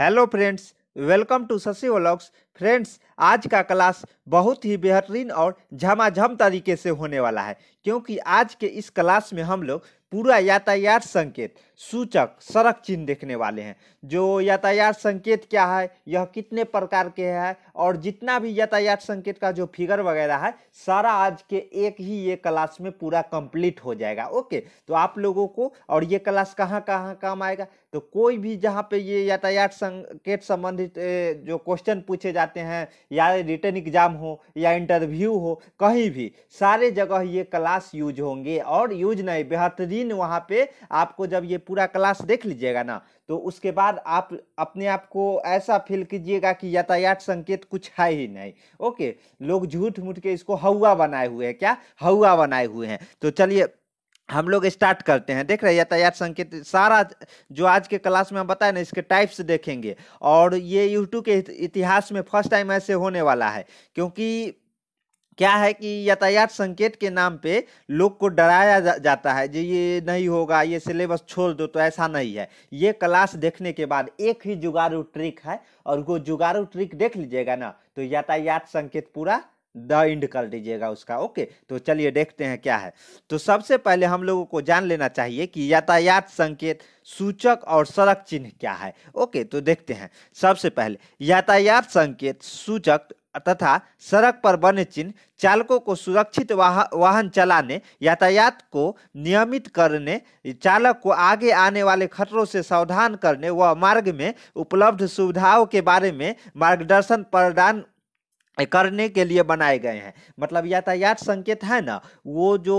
hello friends welcome to Shashi ओलॉक्स friends आज का क्लास बहुत ही बेहतरीन और झमाझम तरीके से होने वाला है क्योंकि आज के इस क्लास में हम लोग पूरा यातायात संकेत सूचक सड़क चिन्ह देखने वाले हैं जो यातायात संकेत क्या है यह कितने प्रकार के हैं और जितना भी यातायात संकेत का जो फिगर वगैरह है सारा आज के एक ही ये क्लास में पूरा कंप्लीट हो जाएगा ओके तो आप लोगों को और ये क्लास कहाँ कहाँ काम आएगा तो कोई भी जहाँ पे ये यातायात संकेत संबंधित जो क्वेश्चन पूछे जाते हैं या रिटर्न एग्जाम हो या इंटरव्यू हो कहीं भी सारे जगह ये क्लास यूज होंगे और यूज नहीं बेहतरीन वहाँ पे आपको जब ये पूरा क्लास देख लीजिएगा ना तो उसके बाद आप अपने आप को ऐसा फील कीजिएगा कि यातायात संकेत कुछ है ही नहीं ओके लोग झूठ मूठ के इसको हवा बनाए हुए हैं क्या हवा बनाए हुए हैं तो चलिए हम लोग स्टार्ट करते हैं देख रहे हैं यातायात संकेत सारा जो आज के क्लास में हम बताए ना इसके टाइप्स देखेंगे और ये यूट्यूब के इतिहास में फर्स्ट टाइम ऐसे होने वाला है क्योंकि क्या है कि यातायात संकेत के नाम पे लोग को डराया जा, जाता है जो ये नहीं होगा ये सिलेबस छोड़ दो तो ऐसा नहीं है ये क्लास देखने के बाद एक ही जुगाड़ू ट्रिक है और वो जुगाड़ू ट्रिक देख लीजिएगा ना तो यातायात संकेत पूरा द इंड कर दीजिएगा उसका ओके तो चलिए देखते हैं क्या है तो सबसे पहले हम लोगों को जान लेना चाहिए कि यातायात संकेत सूचक और सड़क चिन्ह क्या है ओके तो देखते हैं सबसे पहले यातायात संकेत सूचक तथा सड़क पर बने चिन्ह चालकों को सुरक्षित वाह, वाहन चलाने यातायात को नियमित करने चालक को आगे आने वाले खतरों से सावधान करने व मार्ग में उपलब्ध सुविधाओं के बारे में मार्गदर्शन प्रदान करने के लिए बनाए गए हैं मतलब यातायात संकेत है ना वो जो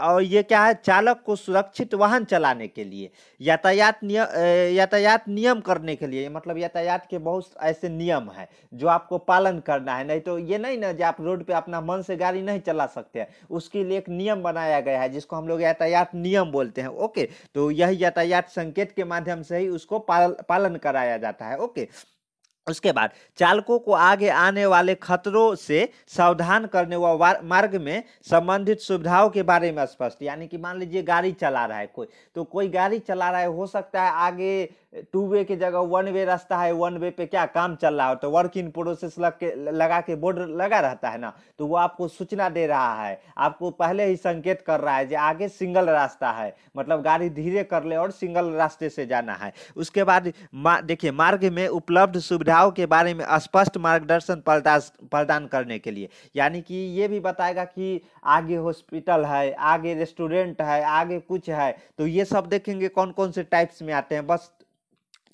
और ये क्या है चालक को सुरक्षित वाहन चलाने के लिए यातायात नियम यातायात नियम करने के लिए मतलब यातायात के बहुत ऐसे नियम हैं जो आपको पालन करना है नहीं तो ये नहीं ना जो आप रोड पे अपना मन से गाड़ी नहीं चला सकते हैं उसके लिए एक नियम बनाया गया है जिसको हम लोग यातायात नियम बोलते हैं ओके तो यही यातायात संकेत के माध्यम से ही उसको पाल, पालन कराया जाता है ओके उसके बाद चालकों को आगे आने वाले खतरों से सावधान करने व मार्ग में संबंधित सुविधाओं के बारे में स्पष्ट यानी कि मान लीजिए गाड़ी चला रहा है कोई तो कोई गाड़ी चला रहा है हो सकता है आगे टू वे की जगह वन वे रास्ता है वन वे पे क्या काम चल रहा हो तो वर्क इन प्रोसेस लग के लगा के बोर्ड लगा रहता है ना तो वो आपको सूचना दे रहा है आपको पहले ही संकेत कर रहा है जो आगे सिंगल रास्ता है मतलब गाड़ी धीरे कर ले और सिंगल रास्ते से जाना है उसके बाद मा, देखिए मार्ग में उपलब्ध सुविधाओं के बारे में स्पष्ट मार्गदर्शन प्रदान करने के लिए यानी कि ये भी बताएगा कि आगे हॉस्पिटल है आगे रेस्टोरेंट है आगे कुछ है तो ये सब देखेंगे कौन कौन से टाइप्स में आते हैं बस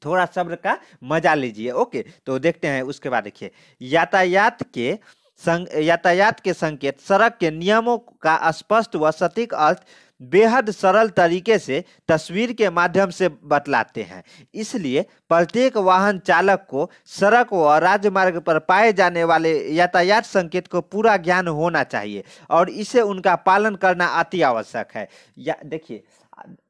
थोड़ा सब्र का मजा लीजिए ओके तो देखते हैं उसके बाद देखिए यातायात के संग यातायात के संकेत सड़क के नियमों का स्पष्ट व सटीक अर्थ बेहद सरल तरीके से तस्वीर के माध्यम से बतलाते हैं इसलिए प्रत्येक वाहन चालक को सड़क व राजमार्ग पर पाए जाने वाले यातायात संकेत को पूरा ज्ञान होना चाहिए और इसे उनका पालन करना अति आवश्यक है या देखिए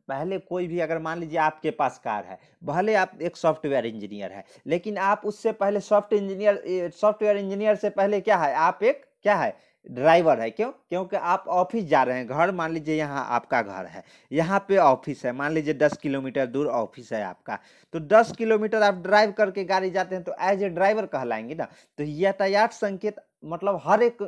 पहले कोई भी अगर मान लीजिए आपके पास कार है भले आप एक सॉफ्टवेयर इंजीनियर है लेकिन आप उससे पहले सॉफ्ट इंजीनियर सॉफ्टवेयर इंजीनियर से पहले क्या है आप एक क्या है ड्राइवर है क्यों क्योंकि आप ऑफिस जा रहे हैं घर मान लीजिए यहाँ आपका घर है यहाँ पे ऑफिस है मान लीजिए दस किलोमीटर दूर ऑफिस है आपका तो दस किलोमीटर आप ड्राइव करके गाड़ी जाते हैं तो एज ए ड्राइवर कहलाएंगे ना तो यातायात संकेत मतलब हर एक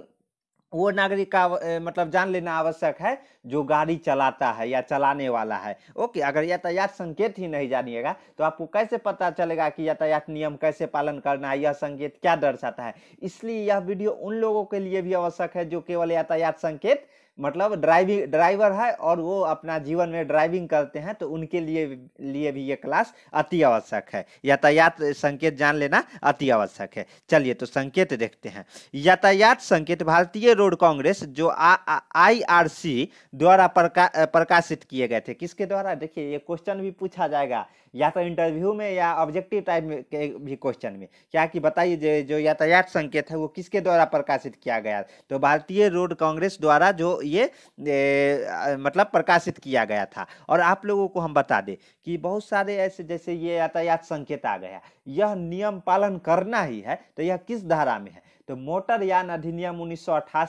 वो नागरिक का मतलब जान लेना आवश्यक है जो गाड़ी चलाता है या चलाने वाला है ओके अगर यातायात संकेत ही नहीं जानिएगा तो आपको कैसे पता चलेगा कि यातायात नियम कैसे पालन करना है यह संकेत क्या दर्शाता है इसलिए यह वीडियो उन लोगों के लिए भी आवश्यक है जो केवल यातायात संकेत मतलब ड्राइविंग ड्राइवर है और वो अपना जीवन में ड्राइविंग करते हैं तो उनके लिए लिए भी ये क्लास अति आवश्यक है यातायात संकेत जान लेना अति आवश्यक है चलिए तो संकेत देखते हैं यातायात संकेत भारतीय रोड कांग्रेस जो आई आर सी द्वारा प्रका, प्रकाशित किए गए थे किसके द्वारा देखिए ये क्वेश्चन भी पूछा जाएगा या तो इंटरव्यू में या ऑब्जेक्टिव टाइप में के भी क्वेश्चन में क्या कि बताइए जो यातायात संकेत है वो किसके द्वारा प्रकाशित किया गया तो भारतीय रोड कांग्रेस द्वारा जो ये ए, मतलब प्रकाशित किया गया था और आप लोगों को हम बता दें कि बहुत सारे ऐसे जैसे ये यातायात संकेत आ गया यह नियम पालन करना ही है तो यह किस धारा में है तो मोटर यान अधिनियम उन्नीस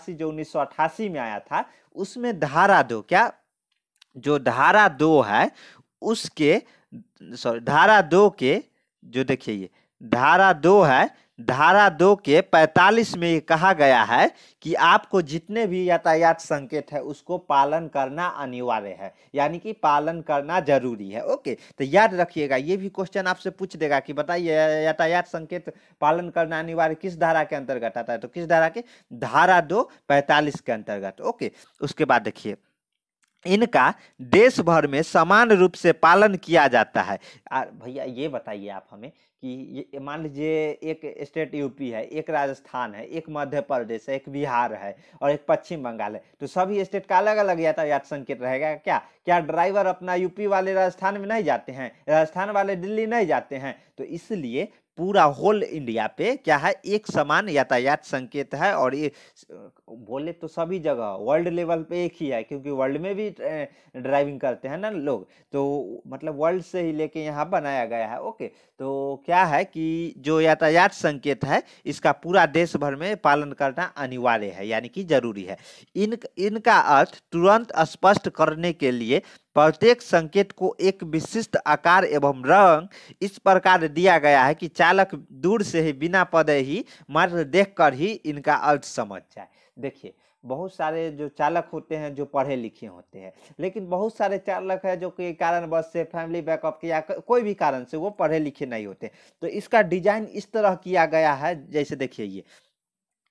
जो उन्नीस में आया था उसमें धारा दो क्या जो धारा दो है उसके सॉरी धारा दो के जो देखिए ये धारा दो है धारा दो के 45 में ये कहा गया है कि आपको जितने भी यातायात संकेत है उसको पालन करना अनिवार्य है यानी कि पालन करना जरूरी है ओके तो याद रखिएगा ये भी क्वेश्चन आपसे पूछ देगा कि बताइए यातायात संकेत पालन करना अनिवार्य किस धारा के अंतर्गत आता है तो किस धारा के धारा दो पैंतालीस के अंतर्गत ओके उसके बाद देखिए इनका देश भर में समान रूप से पालन किया जाता है भैया ये बताइए आप हमें कि ये मान लीजिए एक स्टेट यूपी है एक राजस्थान है एक मध्य प्रदेश है एक बिहार है और एक पश्चिम बंगाल है तो सभी स्टेट का अलग अलग यातायात संकेत रहेगा क्या क्या ड्राइवर अपना यूपी वाले राजस्थान में नहीं जाते हैं राजस्थान वाले दिल्ली नहीं जाते हैं तो इसलिए पूरा होल इंडिया पे क्या है एक समान यातायात संकेत है और ये बोले तो सभी जगह वर्ल्ड लेवल पे एक ही है क्योंकि वर्ल्ड में भी ड्राइविंग करते हैं ना लोग तो मतलब वर्ल्ड से ही लेके यहाँ बनाया गया है ओके तो क्या है कि जो यातायात संकेत है इसका पूरा देश भर में पालन करना अनिवार्य है यानी कि जरूरी है इन इनका अर्थ तुरंत स्पष्ट करने के लिए प्रत्येक संकेत को एक विशिष्ट आकार एवं रंग इस प्रकार दिया गया है कि चालक दूर से ही बिना पदे ही मात्र देखकर ही इनका अर्थ समझ जाए देखिए बहुत सारे जो चालक होते हैं जो पढ़े लिखे होते हैं लेकिन बहुत सारे चालक है जो कि कारणवश से फैमिली बैकअप के या कोई भी कारण से वो पढ़े लिखे नहीं होते तो इसका डिजाइन इस तरह किया गया है जैसे देखिए ये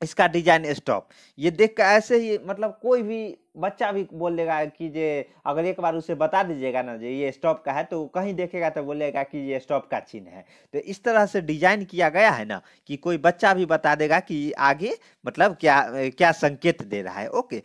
इसका डिजाइन स्टॉप ये देख कर ऐसे ही मतलब कोई भी बच्चा भी बोल लेगा कि जे अगर एक बार उसे बता दीजिएगा ना जे ये स्टॉप का है तो कहीं देखेगा तो बोलेगा कि ये स्टॉप का चिन्ह है तो इस तरह से डिजाइन किया गया है ना कि कोई बच्चा भी बता देगा कि आगे मतलब क्या क्या संकेत दे रहा है ओके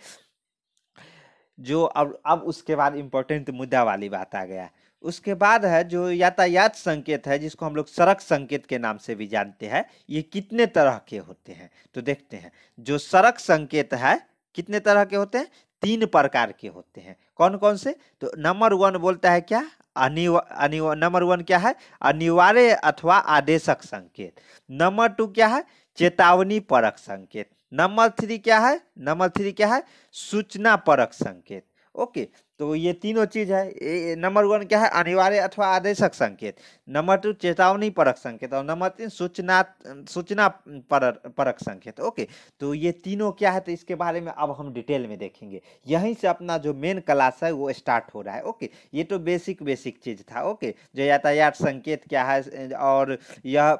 जो अब अब उसके बाद इम्पोर्टेंट मुद्दा वाली बात आ गया है उसके बाद है जो यातायात संकेत है जिसको हम लोग सड़क संकेत के नाम से भी जानते हैं ये कितने तरह के होते हैं तो देखते हैं जो सड़क संकेत है कितने तरह के होते हैं तीन प्रकार के होते हैं कौन कौन से तो नंबर वन बोलता है क्या अनिव अनिव नंबर वन क्या है अनिवार्य अथवा आदेशक संकेत नंबर टू क्या है चेतावनी परक संकेत नंबर थ्री क्या है नंबर थ्री क्या है सूचना परक संकेत ओके तो ये तीनों चीज है नंबर वन क्या है अनिवार्य अथवा आदेशक संकेत नंबर टू चेतावनी परक संकेत और नंबर तीन सूचना सूचना पर, परक संकेत ओके तो ये तीनों क्या है तो इसके बारे में अब हम डिटेल में देखेंगे यहीं से अपना जो मेन क्लास है वो स्टार्ट हो रहा है ओके ये तो बेसिक बेसिक चीज था ओके जो यातायात संकेत क्या है और यह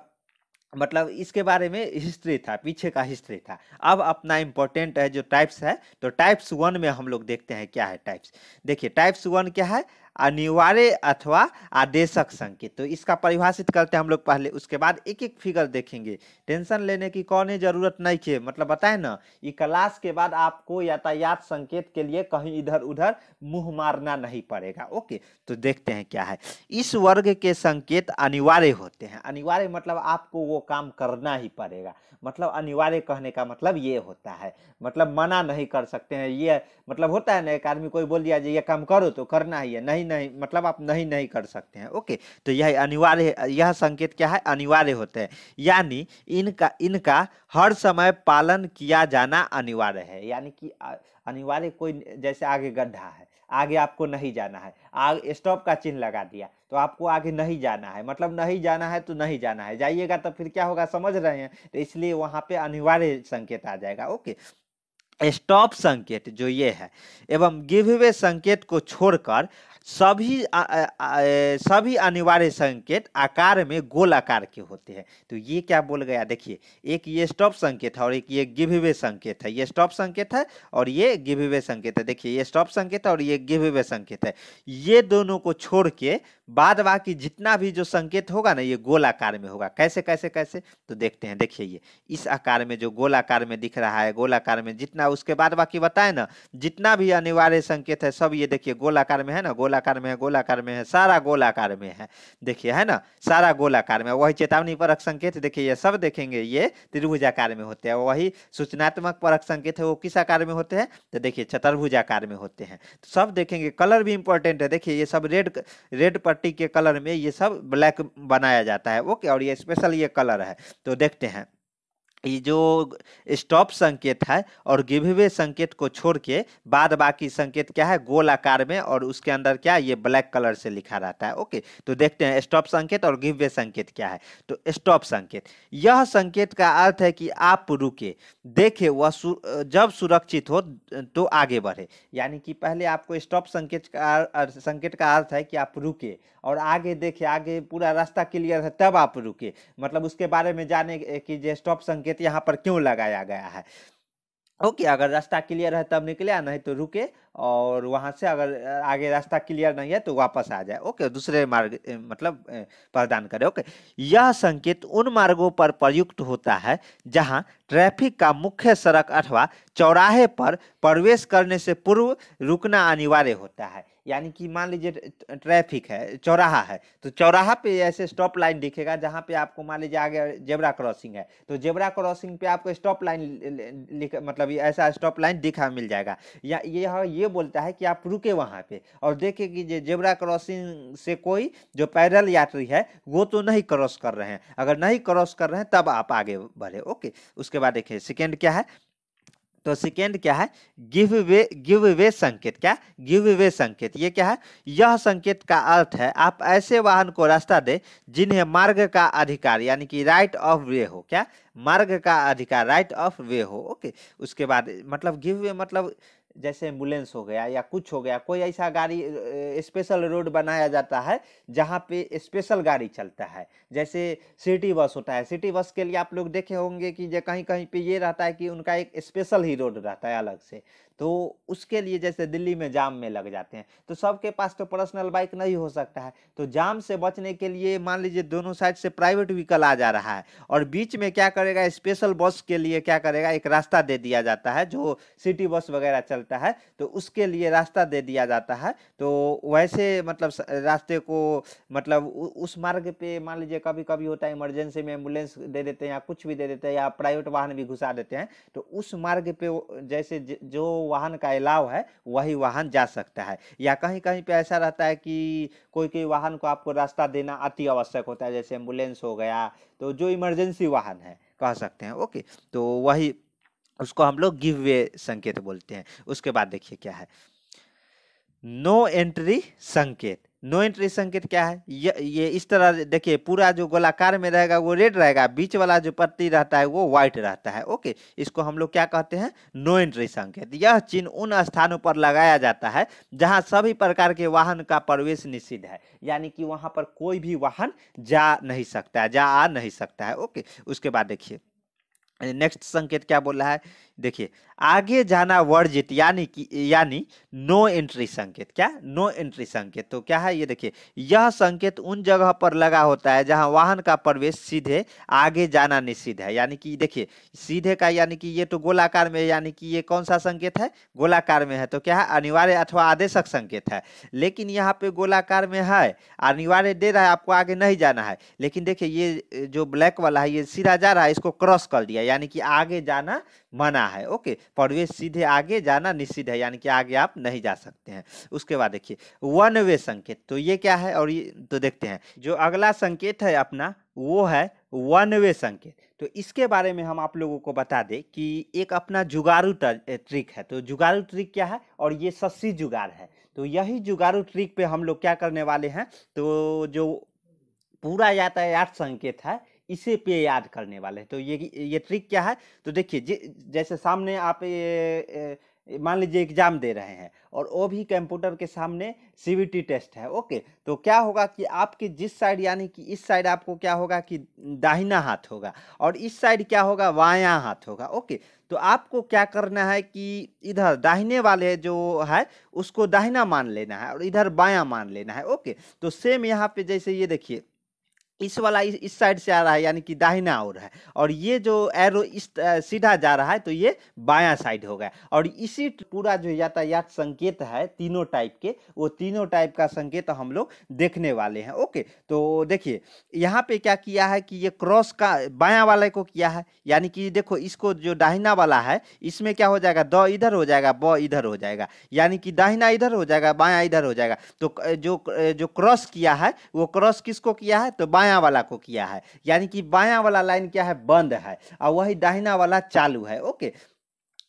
मतलब इसके बारे में हिस्ट्री था पीछे का हिस्ट्री था अब अपना इम्पोर्टेंट है जो टाइप्स है तो टाइप्स वन में हम लोग देखते हैं क्या है टाइप्स देखिए टाइप्स वन क्या है अनिवार्य अथवा आदेशक संकेत तो इसका परिभाषित करते हैं हम लोग पहले उसके बाद एक एक फिगर देखेंगे टेंशन लेने की कौन है जरूरत नहीं है मतलब बताए ना ये क्लास के बाद आपको यातायात संकेत के लिए कहीं इधर उधर मुंह मारना नहीं पड़ेगा ओके तो देखते हैं क्या है इस वर्ग के संकेत अनिवार्य होते हैं अनिवार्य मतलब आपको वो काम करना ही पड़ेगा मतलब अनिवार्य कहने का मतलब ये होता है मतलब मना नहीं कर सकते हैं ये मतलब होता है ना एक आदमी कोई बोल दिया ये काम करो तो करना ही है नहीं नहीं नहीं मतलब आप नहीं नहीं कर सकते हैं ओके तो यह अनिवार्य यह संकेत क्या है अनिवार्य होते हैं यानी इनका इनका हर समय पालन किया जाना अनिवार्य है यानी कि अनिवार्य कोई जैसे आगे गड्ढा है आगे आपको नहीं जाना है आगे स्टॉप का चिन्ह लगा दिया तो आपको आगे नहीं जाना है मतलब नहीं जाना है तो नहीं जाना है जाइएगा तो फिर क्या होगा समझ रहे हैं तो इसलिए वहाँ पे अनिवार्य संकेत आ जाएगा ओके स्टॉप संकेत जो ये है एवं गिव वे संकेत को छोड़कर सभी आ, आ, सभी अनिवार्य संकेत आकार में गोल आकार के होते हैं तो ये क्या बोल गया देखिए एक ये स्टॉप संकेत है और एक ये गिविवे संकेत है ये स्टॉप संकेत है और ये गिविवे संकेत है देखिए ये स्टॉप संकेत है और ये गिविवे संकेत है ये दोनों को छोड़ के बाद बाकी जितना भी जो संकेत होगा ना ये गोलाकार में होगा कैसे कैसे कैसे तो देखते हैं देखिए ये इस आकार में जो गोलाकार में दिख रहा है गोलाकार में जितना उसके बाद बाकी बताए ना जितना भी अनिवार्य संकेत है सब ये देखिए गोलाकार में है ना गोलाकार में है गोलाकार में है सारा गोलाकार में है देखिए है ना सारा गोलाकार में वही चेतावनी परक संकेत देखिए ये सब देखेंगे ये त्रिभुज आकार में होते हैं वही सूचनात्मक परक संकेत है वो किस आकार में होते हैं तो देखिए चतुर्भुज आकार में होते हैं तो सब देखेंगे कलर भी इंपॉर्टेंट है देखिए ये सब रेड रेड पर पट्टी के कलर में ये सब ब्लैक बनाया जाता है ओके और ये स्पेशल ये कलर है तो देखते हैं ये जो स्टॉप संकेत है और गिभवे संकेत को छोड़ के बाद बाकी संकेत क्या है गोल आकार में और उसके अंदर क्या ये ब्लैक कलर से लिखा रहता है ओके तो देखते हैं स्टॉप संकेत और गिभवे संकेत क्या है तो स्टॉप संकेत यह संकेत का अर्थ है कि आप रुके देखे वह सु, जब सुरक्षित हो तो आगे बढ़े यानी कि पहले आपको स्टॉप संकेत का संकेत का अर्थ है कि आप रुके और आगे देखे आगे पूरा रास्ता क्लियर है तब आप रुके मतलब उसके बारे में जाने की जो स्टॉप संकेत संकेत यहाँ पर क्यों लगाया गया है ओके okay, अगर रास्ता क्लियर है तब निकले नहीं तो रुके और वहाँ से अगर आगे रास्ता क्लियर नहीं है तो वापस आ जाए ओके दूसरे मार्ग मतलब प्रदान करें ओके यह संकेत उन मार्गों पर प्रयुक्त होता है जहाँ ट्रैफिक का मुख्य सड़क अथवा चौराहे पर प्रवेश करने से पूर्व रुकना अनिवार्य होता है यानी कि मान लीजिए ट्रैफिक है चौराहा है तो चौराहा पे ऐसे स्टॉप लाइन दिखेगा जहाँ पे आपको मान लीजिए आगे जेबरा क्रॉसिंग है तो जेबरा क्रॉसिंग पे आपको स्टॉप लाइन मतलब ऐसा स्टॉप लाइन दिखा मिल जाएगा या ये ये ये बोलता है कि आप रुके वहाँ पे और देखें कि जे जेबरा क्रॉसिंग से कोई जो पैदल यात्री है वो तो नहीं क्रॉस कर रहे हैं अगर नहीं क्रॉस कर रहे हैं तब आप आगे बढ़े ओके उसके बाद देखिए सेकेंड क्या है तो सेकेंड क्या है गिव वे गिव वे संकेत क्या गिव वे संकेत ये क्या है यह संकेत का अर्थ है आप ऐसे वाहन को रास्ता दे जिन्हें मार्ग का अधिकार यानी कि राइट ऑफ वे हो क्या मार्ग का अधिकार राइट ऑफ वे हो ओके उसके बाद मतलब गिव वे मतलब जैसे एम्बुलेंस हो गया या कुछ हो गया कोई ऐसा गाड़ी स्पेशल रोड बनाया जाता है जहाँ पे स्पेशल गाड़ी चलता है जैसे सिटी बस होता है सिटी बस के लिए आप लोग देखे होंगे कि जो कहीं कहीं पे ये रहता है कि उनका एक स्पेशल ही रोड रहता है अलग से तो उसके लिए जैसे दिल्ली में जाम में लग जाते हैं तो सबके पास तो पर्सनल बाइक नहीं हो सकता है तो जाम से बचने के लिए मान लीजिए दोनों साइड से प्राइवेट व्हीकल आ जा रहा है और बीच में क्या करेगा स्पेशल बस के लिए क्या करेगा एक रास्ता दे दिया जाता है जो सिटी बस वगैरह चलता है तो उसके लिए रास्ता दे दिया जाता है तो वैसे मतलब रास्ते को मतलब उस मार्ग पर मान लीजिए कभी कभी होता है इमरजेंसी में एम्बुलेंस दे देते हैं या कुछ भी दे देते हैं या प्राइवेट वाहन भी घुसा देते हैं तो उस मार्ग पर जैसे जो वाहन का अलाव है वही वाहन जा सकता है या कहीं कहीं पे ऐसा रहता है कि कोई कोई वाहन को आपको रास्ता देना अति आवश्यक होता है जैसे एम्बुलेंस हो गया तो जो इमरजेंसी वाहन है कह सकते हैं ओके तो वही उसको हम लोग गिव वे संकेत बोलते हैं उसके बाद देखिए क्या है नो एंट्री संकेत नो एंट्री संकेत क्या है ये ये इस तरह देखिए पूरा जो गोलाकार में रहेगा वो रेड रहेगा बीच वाला जो पत्ती रहता है वो व्हाइट रहता है ओके इसको हम लोग क्या कहते हैं नो एंट्री संकेत यह चिन्ह उन स्थानों पर लगाया जाता है जहां सभी प्रकार के वाहन का प्रवेश निषिद्ध है यानी कि वहां पर कोई भी वाहन जा नहीं सकता है जा आ नहीं सकता है ओके उसके बाद देखिए नेक्स्ट संकेत क्या बोला है देखिए आगे जाना वर्जित यानी कि यानी नो एंट्री संकेत क्या नो एंट्री संकेत तो क्या है ये देखिए यह संकेत उन जगह पर लगा होता है जहां वाहन का प्रवेश सीधे आगे जाना निषिद्ध है यानी कि देखिए सीधे का यानी कि ये तो गोलाकार में यानी कि ये कौन सा संकेत है गोलाकार में है तो क्या है अनिवार्य अथवा आदेशक संकेत है लेकिन यहाँ पे गोलाकार में है अनिवार्य दे रहा है आपको आगे नहीं जाना है लेकिन देखिए ये जो ब्लैक वाला है ये सीधा जा रहा है इसको क्रॉस कर दिया यानी कि आगे जाना मना है ओके प्रवेश सीधे आगे जाना निषिद्ध है यानी कि आगे आप नहीं जा सकते हैं उसके बाद देखिए वन वे संकेत तो ये क्या है और ये तो देखते हैं जो अगला संकेत है अपना वो है वन वे संकेत तो इसके बारे में हम आप लोगों को बता दें कि एक अपना जुगारू ट्रिक है तो जुगारू ट्रिक क्या है और ये सस्सी जुगाड़ है तो यही जुगारू ट्रिक पे हम लोग क्या करने वाले हैं तो जो पूरा यातायात संकेत है इसे पे याद करने वाले हैं तो ये ये ट्रिक क्या है तो देखिए जैसे सामने आप ये मान लीजिए एग्जाम दे रहे हैं और वो भी कंप्यूटर के सामने सी टेस्ट है ओके तो क्या होगा कि आपके जिस साइड यानी कि इस साइड आपको क्या होगा कि दाहिना हाथ होगा और इस साइड क्या होगा वाया हाथ होगा ओके तो आपको क्या करना है कि इधर दाहिने वाले जो है उसको दाहिना मान लेना है और इधर बायां मान लेना है ओके तो सेम यहाँ पे जैसे ये देखिए इस वाला इस, साइड से आ रहा है यानी कि दाहिना ओर है और ये जो एरो इस सीधा जा रहा है तो ये बायां साइड हो गया और इसी पूरा जो यातायात संकेत है तीनों टाइप के वो तीनों टाइप का संकेत हम लोग देखने वाले हैं ओके तो देखिए यहाँ पे क्या किया है कि ये क्रॉस का बायां वाले को किया है यानी कि देखो इसको जो दाहिना वाला है इसमें क्या हो जाएगा द इधर हो जाएगा ब इधर हो जाएगा यानी कि दाहिना इधर हो जाएगा बायाँ इधर हो जाएगा तो जो जो क्रॉस किया है वो क्रॉस किसको किया है तो बाया बायां वाला को किया है यानी कि बायां वाला लाइन क्या है बंद है और वही दाहिना वाला चालू है ओके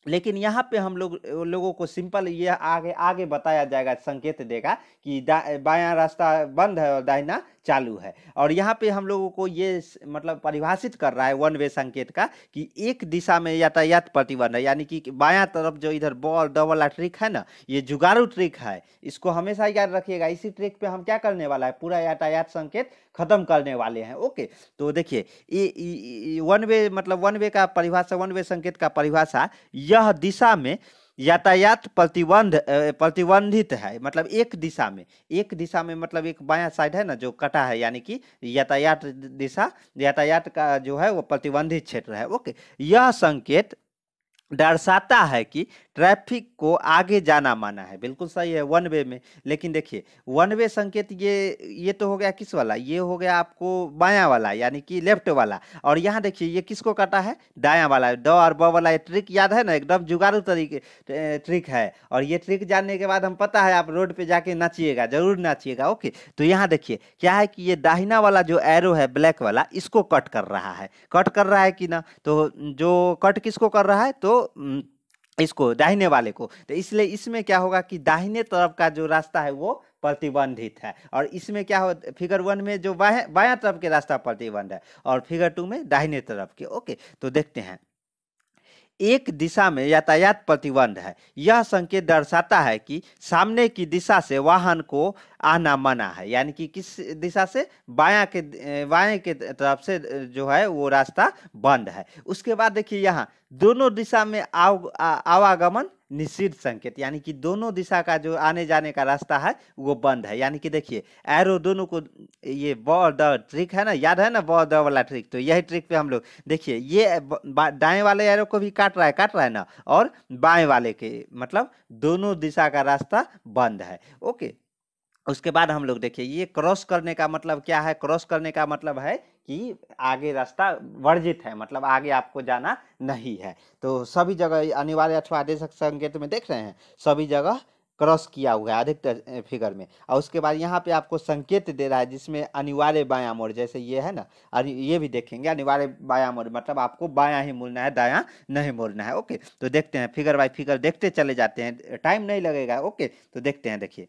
लेकिन यहाँ पे हम लोग लोगों को सिंपल ये आगे आगे बताया जाएगा संकेत देगा कि बायां रास्ता बंद है और दाहिना चालू है और यहाँ पे हम लोगों को ये मतलब परिभाषित कर रहा है वन वे संकेत का कि एक दिशा में यातायात प्रतिबंध है यानी कि बायां तरफ जो इधर बॉल डबल ट्रिक है ना ये जुगाड़ू ट्रिक है इसको हमेशा याद रखिएगा इसी ट्रिक पर हम क्या करने वाला है पूरा यातायात संकेत खत्म करने वाले हैं ओके तो देखिए वन वे मतलब वन वे का परिभाषा वन वे संकेत का परिभाषा यह दिशा में यातायात प्रतिबंध प्रतिबंधित है मतलब एक दिशा में एक दिशा में मतलब एक बायां साइड है ना जो कटा है यानी कि यातायात दिशा यातायात का जो है वो प्रतिबंधित क्षेत्र है ओके यह संकेत दर्शाता है कि ट्रैफिक को आगे जाना माना है बिल्कुल सही है वन वे में लेकिन देखिए वन वे संकेत ये ये तो हो गया किस वाला ये हो गया आपको बायां वाला यानी कि लेफ्ट वाला और यहाँ देखिए ये किसको काटा है दायां वाला ड और ब वाला ये ट्रिक याद है ना एकदम जुगाड़ू तरीके ट्रिक है और ये ट्रिक जानने के बाद हम पता है आप रोड पर जाके नाचिएगा जरूर नाचिएगा ओके तो यहाँ देखिए क्या है कि ये दाहिना वाला जो एरो है ब्लैक वाला इसको कट कर रहा है कट कर रहा है कि ना तो जो कट किसको कर रहा है तो हम्म, इसको दाहिने वाले को तो इसलिए इसमें क्या होगा कि दाहिने तरफ का जो रास्ता है वो प्रतिबंधित है और इसमें क्या हो फिगर वन में जो बाया तरफ के रास्ता प्रतिबंध है और फिगर टू में दाहिने तरफ के ओके तो देखते हैं एक दिशा में यातायात प्रतिबंध है यह संकेत दर्शाता है कि सामने की दिशा से वाहन को आना मना है यानी कि किस दिशा से बाया के बाएं के तरफ से जो है वो रास्ता बंद है उसके बाद देखिए यहाँ दोनों दिशा में आव, आवागमन निषिद्ध संकेत यानी कि दोनों दिशा का जो आने जाने का रास्ता है वो बंद है यानी कि देखिए एरो दोनों को ये ब द ट्रिक है ना याद है ना ब द वाला ट्रिक तो यही ट्रिक पे हम लोग देखिए ये दाएं वाले एरो को भी काट रहा है काट रहा है ना और बाएं वाले के मतलब दोनों दिशा का रास्ता बंद है ओके उसके बाद हम लोग देखिए ये क्रॉस करने का मतलब क्या है क्रॉस करने का मतलब है कि आगे रास्ता वर्जित है मतलब आगे आपको जाना नहीं है तो सभी जगह अनिवार्य अथवा आदेश संकेत में देख रहे हैं सभी जगह क्रॉस किया हुआ है अधिकतर फिगर में और उसके बाद यहाँ पे आपको संकेत दे रहा है जिसमें अनिवार्य बायां मोड़ जैसे ये है ना और ये भी देखेंगे अनिवार्य बायां मोड़ मतलब आपको बायां ही मुड़ना है दायां नहीं मुड़ना है ओके तो देखते हैं फिगर बाय फिगर देखते चले जाते हैं टाइम नहीं लगेगा ओके तो देखते हैं देखिए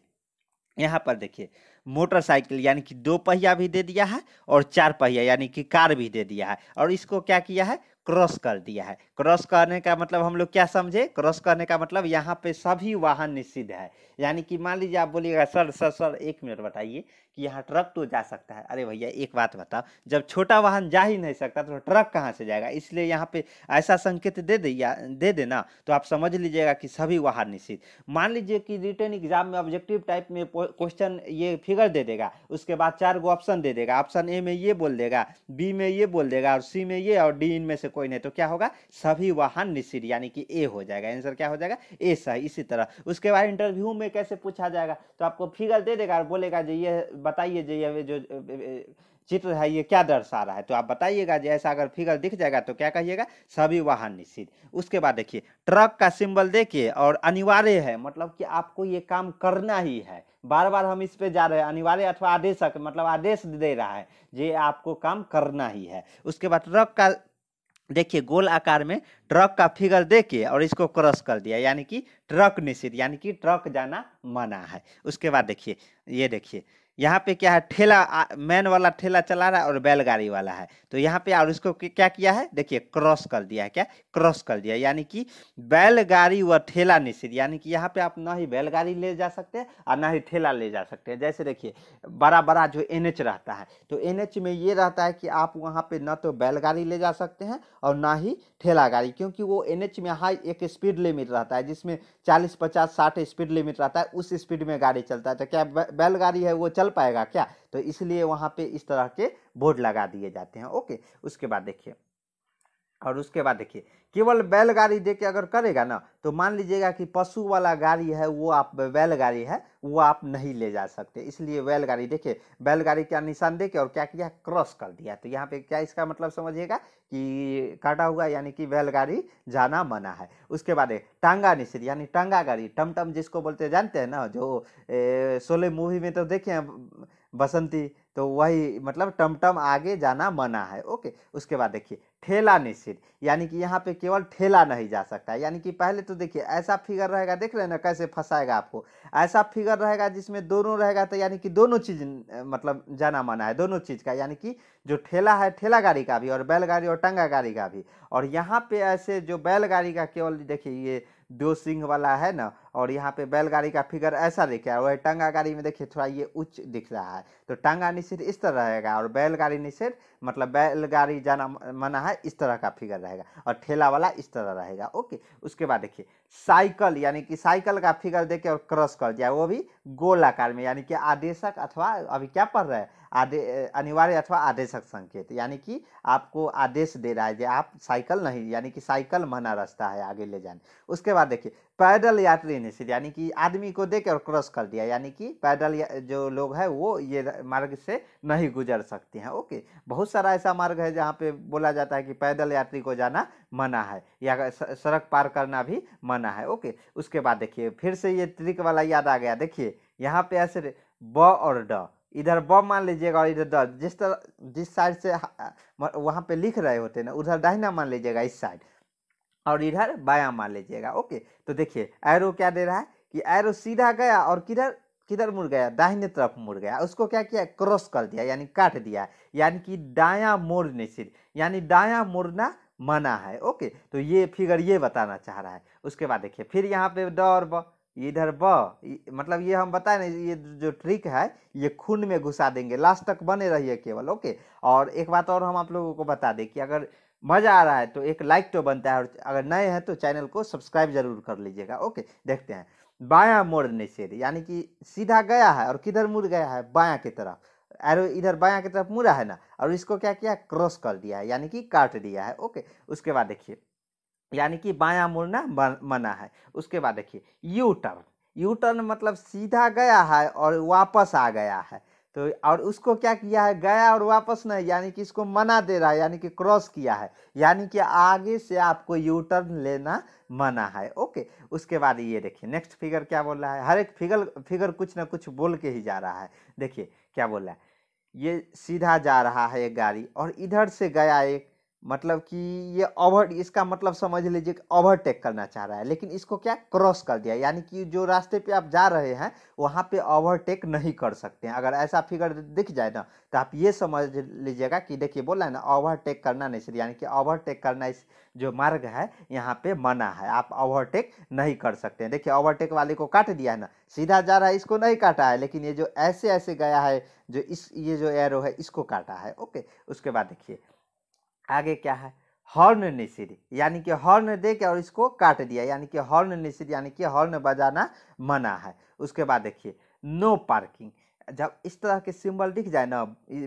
यहाँ पर देखिए मोटरसाइकिल यानी कि दो पहिया भी दे दिया है और चार पहिया यानी कि कार भी दे दिया है और इसको क्या किया है क्रॉस कर दिया है क्रॉस करने का मतलब हम लोग क्या समझे क्रॉस करने का मतलब यहाँ पे सभी वाहन निषिद्ध है यानी कि मान लीजिए आप बोलिएगा सर सर सर एक मिनट बताइए कि यहाँ ट्रक तो जा सकता है अरे भैया एक बात बताओ जब छोटा वाहन जा ही नहीं सकता तो ट्रक कहाँ से जाएगा इसलिए यहाँ पे ऐसा संकेत दे दे या दे देना तो आप समझ लीजिएगा कि सभी वाहन निश्चित मान लीजिए कि रिटर्न एग्जाम में ऑब्जेक्टिव टाइप में क्वेश्चन ये फिगर दे देगा उसके बाद चार गो ऑप्शन दे देगा ऑप्शन ए में ये बोल देगा बी में ये बोल देगा और सी में ये और डी इनमें से कोई नहीं तो क्या होगा सभी वाहन निश्चित यानी कि ए हो जाएगा आंसर क्या हो जाएगा ए सही इसी तरह उसके बाद इंटरव्यू में कैसे पूछा जाएगा तो आपको फिगर दे देगा और बोलेगा जो ये बताइए जो ये जो चित्र है ये क्या दर्शा रहा है तो आप बताइएगा जैसा अगर फिगर दिख जाएगा तो क्या कहिएगा सभी वाहन निश्चित उसके बाद देखिए ट्रक का सिंबल देखिए और अनिवार्य है मतलब कि आपको ये काम करना ही है बार बार हम इस पे जा रहे हैं अनिवार्य अथवा आदेशक मतलब आदेश दे रहा है ये आपको काम करना ही है उसके बाद ट्रक का देखिए गोल आकार में ट्रक का फिगर देके और इसको क्रॉस कर दिया यानी कि ट्रक निषिद्ध यानी कि ट्रक जाना मना है उसके बाद देखिए ये देखिए यहाँ पे क्या है ठेला मैन वाला ठेला चला रहा है और बैलगाड़ी वाला है तो यहाँ पे और इसको क्या किया है देखिए क्रॉस कर दिया है क्या क्रॉस कर दिया यानी कि बैलगाड़ी व ठेला निषेध यानी कि यहाँ पे आप ना ही बैलगाड़ी ले जा सकते हैं और ना ही ठेला ले जा सकते हैं जैसे देखिए बड़ा बड़ा जो एन रहता है तो एन में ये रहता है कि आप वहाँ पर ना तो बैलगाड़ी ले जा सकते हैं और ना ही ठेला गाड़ी क्योंकि वो एन में हाई एक स्पीड लिमिट रहता है जिसमें चालीस पचास साठ स्पीड लिमिट रहता है उस स्पीड में गाड़ी चलता है तो क्या बैलगाड़ी है वो चल पाएगा क्या तो इसलिए वहाँ पे इस तरह के बोर्ड लगा दिए जाते हैं ओके उसके बाद देखिए और उसके बाद देखिए केवल बैलगाड़ी दे के अगर करेगा ना तो मान लीजिएगा कि पशु वाला गाड़ी है वो आप बैलगाड़ी है वो आप नहीं ले जा सकते इसलिए बैलगाड़ी देखिए बैलगाड़ी का निशान दे के और क्या किया क्रॉस कर दिया तो यहाँ पे क्या इसका मतलब समझिएगा कि काटा हुआ यानी कि बैलगाड़ी जाना मना है उसके बाद टांगा निषेध यानी टांगा गाड़ी टमटम जिसको बोलते जानते हैं ना जो ए, सोले मूवी में तो देखे बसंती तो वही मतलब टमटम आगे जाना मना है ओके उसके बाद देखिए ठेला निश्चित यानी कि यहाँ पे केवल ठेला नहीं जा सकता है यानी कि पहले तो देखिए ऐसा फिगर रहेगा देख रहे ना कैसे फंसाएगा आपको ऐसा फिगर रहेगा जिसमें दोनों रहेगा तो यानी कि दोनों चीज़ मतलब जाना मना है दोनों चीज़ का यानी कि जो ठेला है ठेला गाड़ी का भी और बैलगाड़ी और टंगा गाड़ी का भी और यहाँ पे ऐसे जो बैलगाड़ी का केवल देखिए ये दो सिंह वाला है ना और यहाँ पे बैलगाड़ी का फिगर ऐसा दिख रहा है और टांगा गाड़ी में देखिए थोड़ा ये उच्च दिख रहा है तो टांगा निषेध इस तरह रहेगा और बैलगाड़ी निषेध मतलब बैलगाड़ी जाना मना है इस तरह का फिगर रहेगा और ठेला वाला इस तरह रहेगा ओके उसके बाद देखिए साइकिल यानी कि साइकिल का फिगर देखे और क्रॉस कर दिया वो भी गोलाकार में यानी कि आदेशक अथवा अभी क्या पढ़ रहे हैं आदे अनिवार्य अथवा आदेशक संकेत यानी कि आपको आदेश दे रहा है कि आप साइकिल नहीं यानी कि साइकिल मना रास्ता है आगे ले जाने उसके बाद देखिए पैदल यात्री सिर्फ यानी कि आदमी को देकर और क्रॉस कर दिया यानी कि पैदल जो लोग हैं वो ये मार्ग से नहीं गुजर सकते हैं ओके बहुत सारा ऐसा मार्ग है जहाँ पे बोला जाता है कि पैदल यात्री को जाना मना है या सड़क पार करना भी मना है ओके उसके बाद देखिए फिर से ये ट्रिक वाला याद आ गया देखिए यहाँ पे ऐसे ब और ड इधर बम मान लीजिएगा और इधर दर्द जिस तरह जिस साइड से वहाँ पे लिख रहे होते हैं ना उधर दाहिना मान लीजिएगा इस साइड और इधर बायां मान लीजिएगा ओके तो देखिए एरो क्या दे रहा है कि एरो सीधा गया और किधर किधर मुड़ गया दाहिने तरफ मुड़ गया उसको क्या किया क्रॉस कर दिया यानी काट दिया यानी कि दाया मोड़ने से यानी दाया मोड़ना मना है ओके तो ये फिगर ये बताना चाह रहा है उसके बाद देखिए फिर यहाँ पे ड और ब इधर ब मतलब ये हम बताए ना ये जो ट्रिक है ये खून में घुसा देंगे लास्ट तक बने रहिए केवल ओके और एक बात और हम आप लोगों को बता दें कि अगर मज़ा आ रहा है तो एक लाइक तो बनता है और अगर नए हैं तो चैनल को सब्सक्राइब जरूर कर लीजिएगा ओके देखते हैं बायां मोड़ने से यानी कि सीधा गया है और किधर मुड़ गया है बायां की तरफ एरो इधर बायां की तरफ मुड़ा है ना और इसको क्या किया क्रॉस कर दिया है यानी कि काट दिया है ओके उसके बाद देखिए यानी कि बायां मुड़ना मना है उसके बाद देखिए यू टर्न यू टर्न मतलब सीधा गया है और वापस आ गया है तो और उसको क्या किया है गया और वापस नहीं यानी कि इसको मना दे रहा है यानी कि क्रॉस किया है यानी कि आगे से आपको यू टर्न लेना मना है ओके उसके बाद ये देखिए नेक्स्ट फिगर क्या बोल रहा है हर एक फिगर फिगर कुछ ना कुछ बोल के ही जा रहा है देखिए क्या बोल रहा है ये सीधा जा रहा है एक गाड़ी और इधर से गया एक मतलब कि ये ओवर इसका मतलब समझ लीजिए कि ओवरटेक करना चाह रहा है लेकिन इसको क्या क्रॉस कर दिया यानी कि जो रास्ते पे आप जा रहे हैं वहाँ पे ओवरटेक नहीं कर सकते हैं अगर ऐसा फिगर दिख जाए ना तो आप ये समझ लीजिएगा कि देखिए बोला है ना ओवरटेक करना नहीं चाहिए यानी कि ओवरटेक करना इस जो मार्ग है यहाँ पे मना है आप ओवरटेक नहीं कर सकते हैं देखिए ओवरटेक वाले को काट दिया है ना सीधा जा रहा है इसको नहीं काटा है लेकिन ये जो ऐसे ऐसे गया है जो इस ये जो एरो है इसको काटा है ओके उसके बाद देखिए आगे क्या है हॉर्न निषिद यानी कि हॉर्न दे के और इसको काट दिया यानी कि हॉर्न निषिद यानी कि हॉर्न बजाना मना है उसके बाद देखिए नो पार्किंग जब इस तरह के सिंबल दिख जाए ना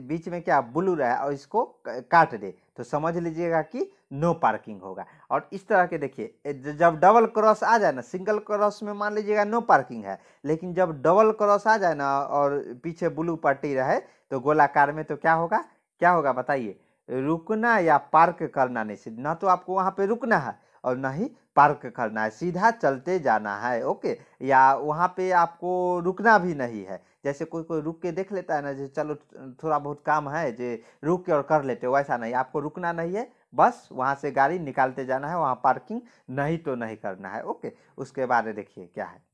बीच में क्या ब्लू रहे और इसको काट दे तो समझ लीजिएगा कि नो पार्किंग होगा और इस तरह के देखिए जब डबल क्रॉस आ जाए ना सिंगल क्रॉस में मान लीजिएगा नो पार्किंग है लेकिन जब डबल क्रॉस आ जाए ना और पीछे ब्लू पट्टी रहे तो गोलाकार में तो क्या होगा क्या होगा बताइए रुकना या पार्क करना नहीं ना तो आपको वहाँ पे रुकना है और ना ही पार्क करना है सीधा चलते जाना है ओके या वहाँ पे आपको रुकना भी नहीं है जैसे कोई कोई रुक के देख लेता है ना जैसे चलो थोड़ा बहुत काम है जे रुक के और कर लेते हो वैसा नहीं आपको रुकना नहीं है बस वहाँ से गाड़ी निकालते जाना है वहाँ पार्किंग नहीं तो नहीं करना है ओके उसके बारे देखिए क्या है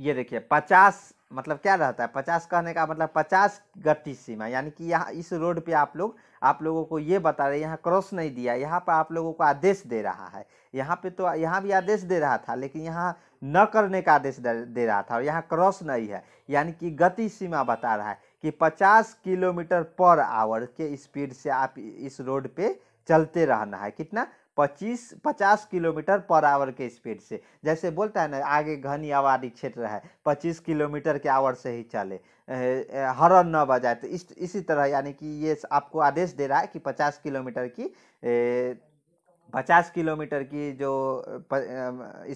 ये देखिए पचास मतलब क्या रहता है पचास कहने का मतलब पचास गति सीमा यानी कि यहाँ इस रोड पे आप लोग आप लोगों को ये बता रहे यहाँ क्रॉस नहीं दिया यहाँ पर आप लोगों को आदेश दे रहा है यहाँ पे तो यहाँ भी आदेश दे रहा था लेकिन यहाँ न करने का आदेश दे रहा था और यहाँ क्रॉस नहीं है यानी कि गति सीमा बता रहा है कि पचास किलोमीटर पर आवर के स्पीड से आप इस रोड पर चलते रहना है कितना पच्चीस पचास किलोमीटर पर आवर के स्पीड से जैसे बोलता है ना आगे घनी आबादी क्षेत्र है पच्चीस किलोमीटर के आवर से ही चले हरन न बजाए तो इस इसी तरह यानी कि ये आपको आदेश दे रहा है कि पचास किलोमीटर की ए, पचास किलोमीटर की जो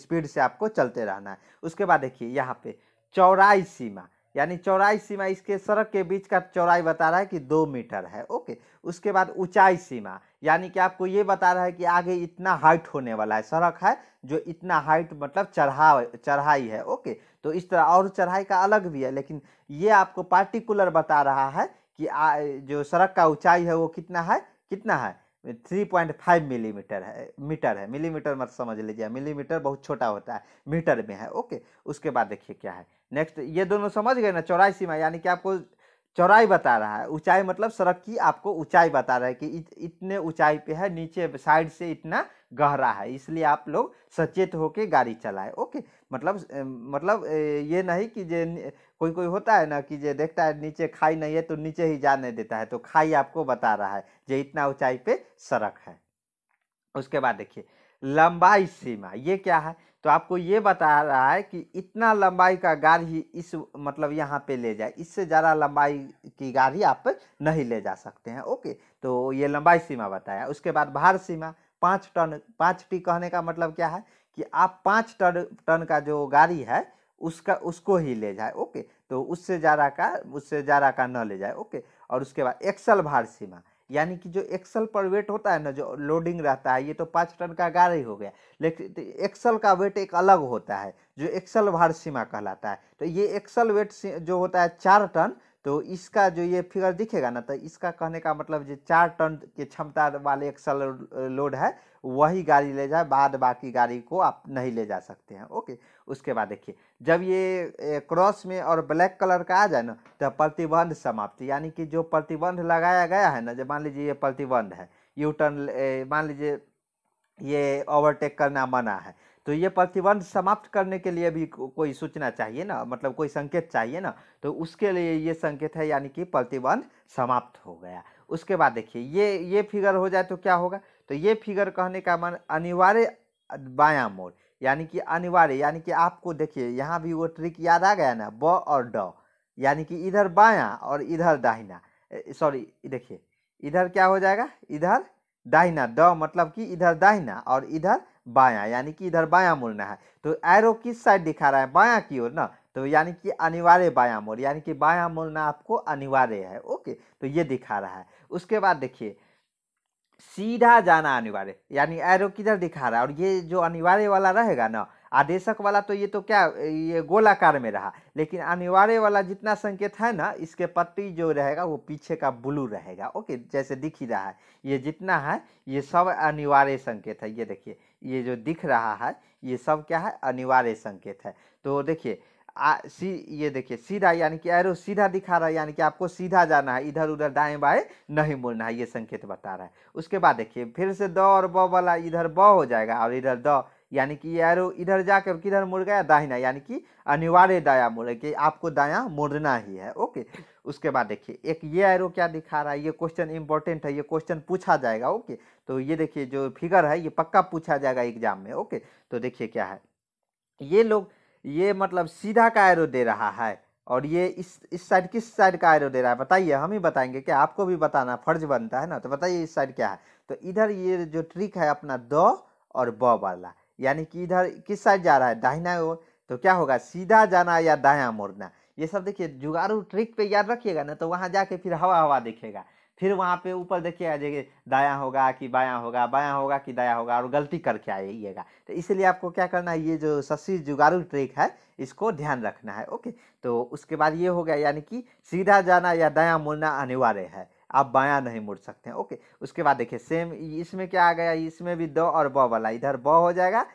स्पीड से आपको चलते रहना है उसके बाद देखिए यहाँ पे चौराई सीमा यानी चौराई सीमा इसके सड़क के बीच का चौराई बता रहा है कि दो मीटर है ओके उसके बाद ऊंचाई सीमा यानी कि आपको ये बता रहा है कि आगे इतना हाइट होने वाला है सड़क है जो इतना हाइट मतलब चढ़ाव चढ़ाई है ओके तो इस तरह और चढ़ाई का अलग भी है लेकिन ये आपको पार्टिकुलर बता रहा है कि आ, जो सड़क का ऊंचाई है वो कितना है कितना है थ्री पॉइंट फाइव मिलीमीटर है मीटर है मिलीमीटर मत समझ लीजिए मिलीमीटर बहुत छोटा होता है मीटर में है ओके उसके बाद देखिए क्या है नेक्स्ट ये दोनों समझ गए ना चौराई सीमा यानी कि आपको चौड़ाई बता रहा है ऊंचाई मतलब सड़क की आपको ऊंचाई बता रहा है कि इत, इतने ऊंचाई पे है नीचे साइड से इतना गहरा है इसलिए आप लोग सचेत होके गाड़ी चलाएं ओके मतलब मतलब ये नहीं कि जे कोई कोई होता है ना कि जे देखता है नीचे खाई नहीं है तो नीचे ही जाने देता है तो खाई आपको बता रहा है जे इतना ऊंचाई पे सड़क है उसके बाद देखिए लंबाई सीमा ये क्या है तो आपको ये बता रहा है कि इतना लंबाई का गाड़ी इस मतलब यहाँ पे ले जाए इससे ज़्यादा लंबाई की गाड़ी आप नहीं ले जा सकते हैं ओके तो ये लंबाई सीमा बताया उसके बाद भार सीमा पाँच टन पाँच टी कहने का मतलब क्या है कि आप पाँच टन टन का जो गाड़ी है उसका उसको ही ले जाए ओके तो उससे ज़्यादा का उससे ज़्यादा का न ले जाए ओके और उसके बाद एक्सल भार सीमा यानी कि जो एक्सल पर वेट होता है ना जो लोडिंग रहता है ये तो पाँच टन का गाड़ी हो गया लेकिन तो एक्सल का वेट एक अलग होता है जो एक्सल भार सीमा कहलाता है तो ये एक्सल वेट जो होता है चार टन तो इसका जो ये फिगर दिखेगा ना तो इसका कहने का मतलब जो चार टन के क्षमता वाले एक्सल लोड है वही गाड़ी ले जाए बाद बाकी गाड़ी को आप नहीं ले जा सकते हैं ओके उसके बाद देखिए जब ये क्रॉस में और ब्लैक कलर का आ जाए ना तो प्रतिबंध समाप्त यानी कि जो प्रतिबंध लगाया गया है ना जब मान लीजिए ये प्रतिबंध है यू टर्न मान लीजिए ये ओवरटेक करना मना है तो ये प्रतिबंध समाप्त करने के लिए भी को, कोई सूचना चाहिए ना मतलब कोई संकेत चाहिए ना तो उसके लिए ये संकेत है यानी कि प्रतिबंध समाप्त हो गया उसके बाद देखिए ये ये फिगर हो जाए तो क्या होगा तो ये फिगर कहने का मान अनिवार्य बाया मोड़ यानी कि अनिवार्य यानी कि आपको देखिए यहाँ भी वो ट्रिक याद आ गया ना ब और ड यानी कि इधर बायां और इधर दाहिना सॉरी देखिए इधर क्या हो जाएगा इधर दाहिना ड मतलब कि इधर दाहिना और इधर बायां यानी कि इधर बायां मोड़ना है तो एरो किस साइड दिखा रहा है बायां की ओर ना तो यानी कि अनिवार्य बायां मोड़ यानी कि बायां मोड़ना आपको अनिवार्य है ओके तो ये दिखा रहा है उसके बाद देखिए सीधा जाना अनिवार्य यानी एरो किधर दिखा रहा है और ये जो अनिवार्य वाला रहेगा ना आदेशक वाला तो ये तो क्या ये गोलाकार में रहा लेकिन अनिवार्य वाला जितना संकेत है ना इसके पत्ती जो रहेगा वो पीछे का ब्लू रहेगा ओके जैसे दिख ही रहा है ये जितना है ये सब अनिवार्य संकेत है ये देखिए ये जो दिख रहा है ये सब क्या है अनिवार्य संकेत है तो देखिए आ, सी ये देखिए सीधा यानी कि एरो सीधा दिखा रहा है यानी कि आपको सीधा जाना है इधर उधर दाएं बाएं नहीं मुड़ना है ये संकेत बता रहा है उसके बाद देखिए फिर से द और ब वाला इधर ब हो जाएगा और इधर द यानी कि ये एरो इधर जाकर किधर मुड़ गया दाहिना यानी कि अनिवार्य दाया मुड़े कि आपको दाया मुड़ना ही है ओके उसके बाद देखिए एक ये एरो क्या दिखा रहा है ये क्वेश्चन इंपॉर्टेंट है ये क्वेश्चन पूछा जाएगा ओके तो ये देखिए जो फिगर है ये पक्का पूछा जाएगा एग्जाम में ओके तो देखिए क्या है ये लोग ये मतलब सीधा का एरो दे रहा है और ये इस इस साइड किस साइड का एरो दे रहा है बताइए हम ही बताएंगे कि आपको भी बताना फर्ज बनता है ना तो बताइए इस साइड क्या है तो इधर ये जो ट्रिक है अपना द और ब वाला यानी कि इधर किस साइड जा रहा है दाहिना ओर तो क्या होगा सीधा जाना या दाया मोड़ना ये सब देखिए जुगाड़ू ट्रिक पे याद रखिएगा ना तो वहाँ जाके फिर हवा हवा दिखेगा फिर वहाँ पे ऊपर देखिए आ जाइए दाया होगा कि बायां होगा बायां होगा कि दाया होगा और गलती करके आइएगा तो इसलिए आपको क्या करना है ये जो शशि जुगाड़ू ट्रिक है इसको ध्यान रखना है ओके तो उसके बाद ये हो गया यानी कि सीधा जाना या दाया मुड़ना अनिवार्य है आप बायां नहीं मुड़ सकते हैं ओके उसके बाद देखिए सेम इसमें क्या आ गया इसमें भी द और ब वाला इधर ब हो जाएगा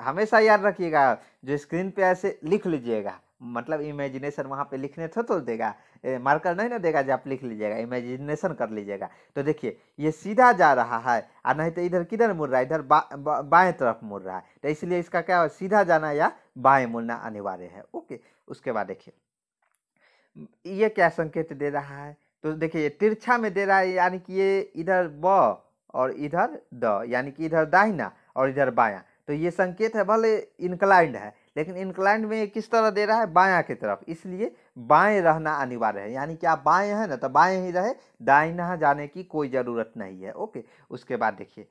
हमेशा याद रखिएगा जो स्क्रीन पे ऐसे लिख लीजिएगा मतलब इमेजिनेशन वहाँ पे लिखने थो तो देगा मार्कर नहीं ना देगा जो आप लिख लीजिएगा इमेजिनेशन कर लीजिएगा तो देखिए ये सीधा जा रहा है और नहीं तो इधर किधर मुड़ रहा है इधर बा, बा, बाएं तरफ मुड़ रहा है तो इसलिए इसका क्या है सीधा जाना या बाएं मुड़ना अनिवार्य है ओके उसके बाद देखिए ये क्या संकेत दे रहा है तो देखिए तिरछा में दे रहा है यानी कि ये इधर ब और इधर द यानी कि इधर दाहिना और इधर बाया तो ये संकेत है भले इनक्लाइंड है लेकिन इंक्लाइंड में किस तरह दे रहा है बायां की तरफ इसलिए बाएं रहना अनिवार्य है यानी कि आप बाएं हैं ना तो बाएं ही रहे दाइना जाने की कोई ज़रूरत नहीं है ओके उसके बाद देखिए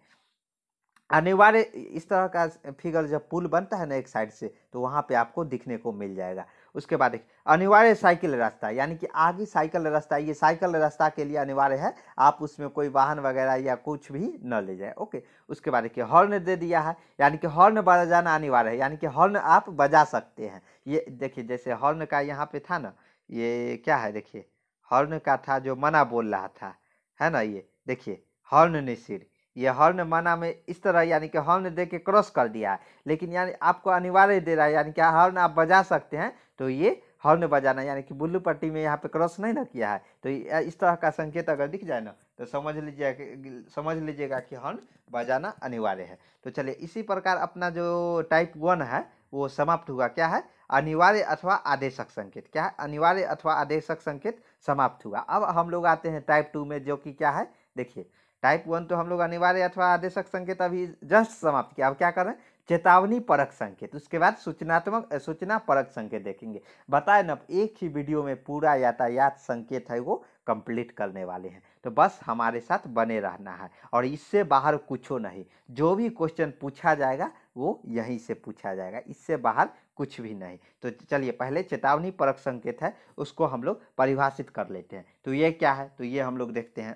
अनिवार्य इस तरह का फिगर जब पुल बनता है ना एक साइड से तो वहाँ पे आपको दिखने को मिल जाएगा उसके बाद एक अनिवार्य साइकिल रास्ता यानी कि आगे साइकिल रास्ता ये साइकिल रास्ता के लिए अनिवार्य है आप उसमें कोई वाहन वगैरह या कुछ भी न ले जाए ओके उसके बाद देखिए हॉर्न दे दिया है यानी कि हॉर्न बजाना अनिवार्य है यानी कि हॉर्न आप बजा सकते हैं ये देखिए जैसे हॉर्न का यहाँ पे था ना ये क्या है देखिए हॉर्न का था जो मना बोल रहा था है ना ये देखिए हॉर्न निशिर ये हॉर्न माना में इस तरह यानी कि हॉर्न दे के क्रॉस कर दिया है लेकिन यानी आपको अनिवार्य दे रहा है यानी कि हॉर्न आप बजा सकते हैं तो ये हॉर्न बजाना यानी कि बुल्लू पट्टी में यहाँ पे क्रॉस नहीं ना किया है तो इस तरह का संकेत अगर दिख जाए ना तो समझ लीजिए समझ लीजिएगा कि हॉर्न बजाना अनिवार्य है तो चलिए इसी प्रकार अपना जो टाइप वन है वो समाप्त हुआ क्या है अनिवार्य अथवा आदेशक संकेत क्या है अनिवार्य अथवा आदेशक संकेत समाप्त हुआ अब हम लोग आते हैं टाइप टू में जो कि क्या है देखिए टाइप वन तो हम लोग अनिवार्य अथवा आदेशक संकेत अभी जस्ट समाप्त किया अब क्या कर रहे हैं चेतावनी परक संकेत उसके बाद सूचनात्मक सूचना परक संकेत देखेंगे बताए ना एक ही वीडियो में पूरा यातायात संकेत है वो कंप्लीट करने वाले हैं तो बस हमारे साथ बने रहना है और इससे बाहर कुछ नहीं जो भी क्वेश्चन पूछा जाएगा वो यहीं से पूछा जाएगा इससे बाहर कुछ भी नहीं तो चलिए पहले चेतावनी परक संकेत है उसको हम लोग परिभाषित कर लेते हैं तो ये क्या है तो ये हम लोग देखते हैं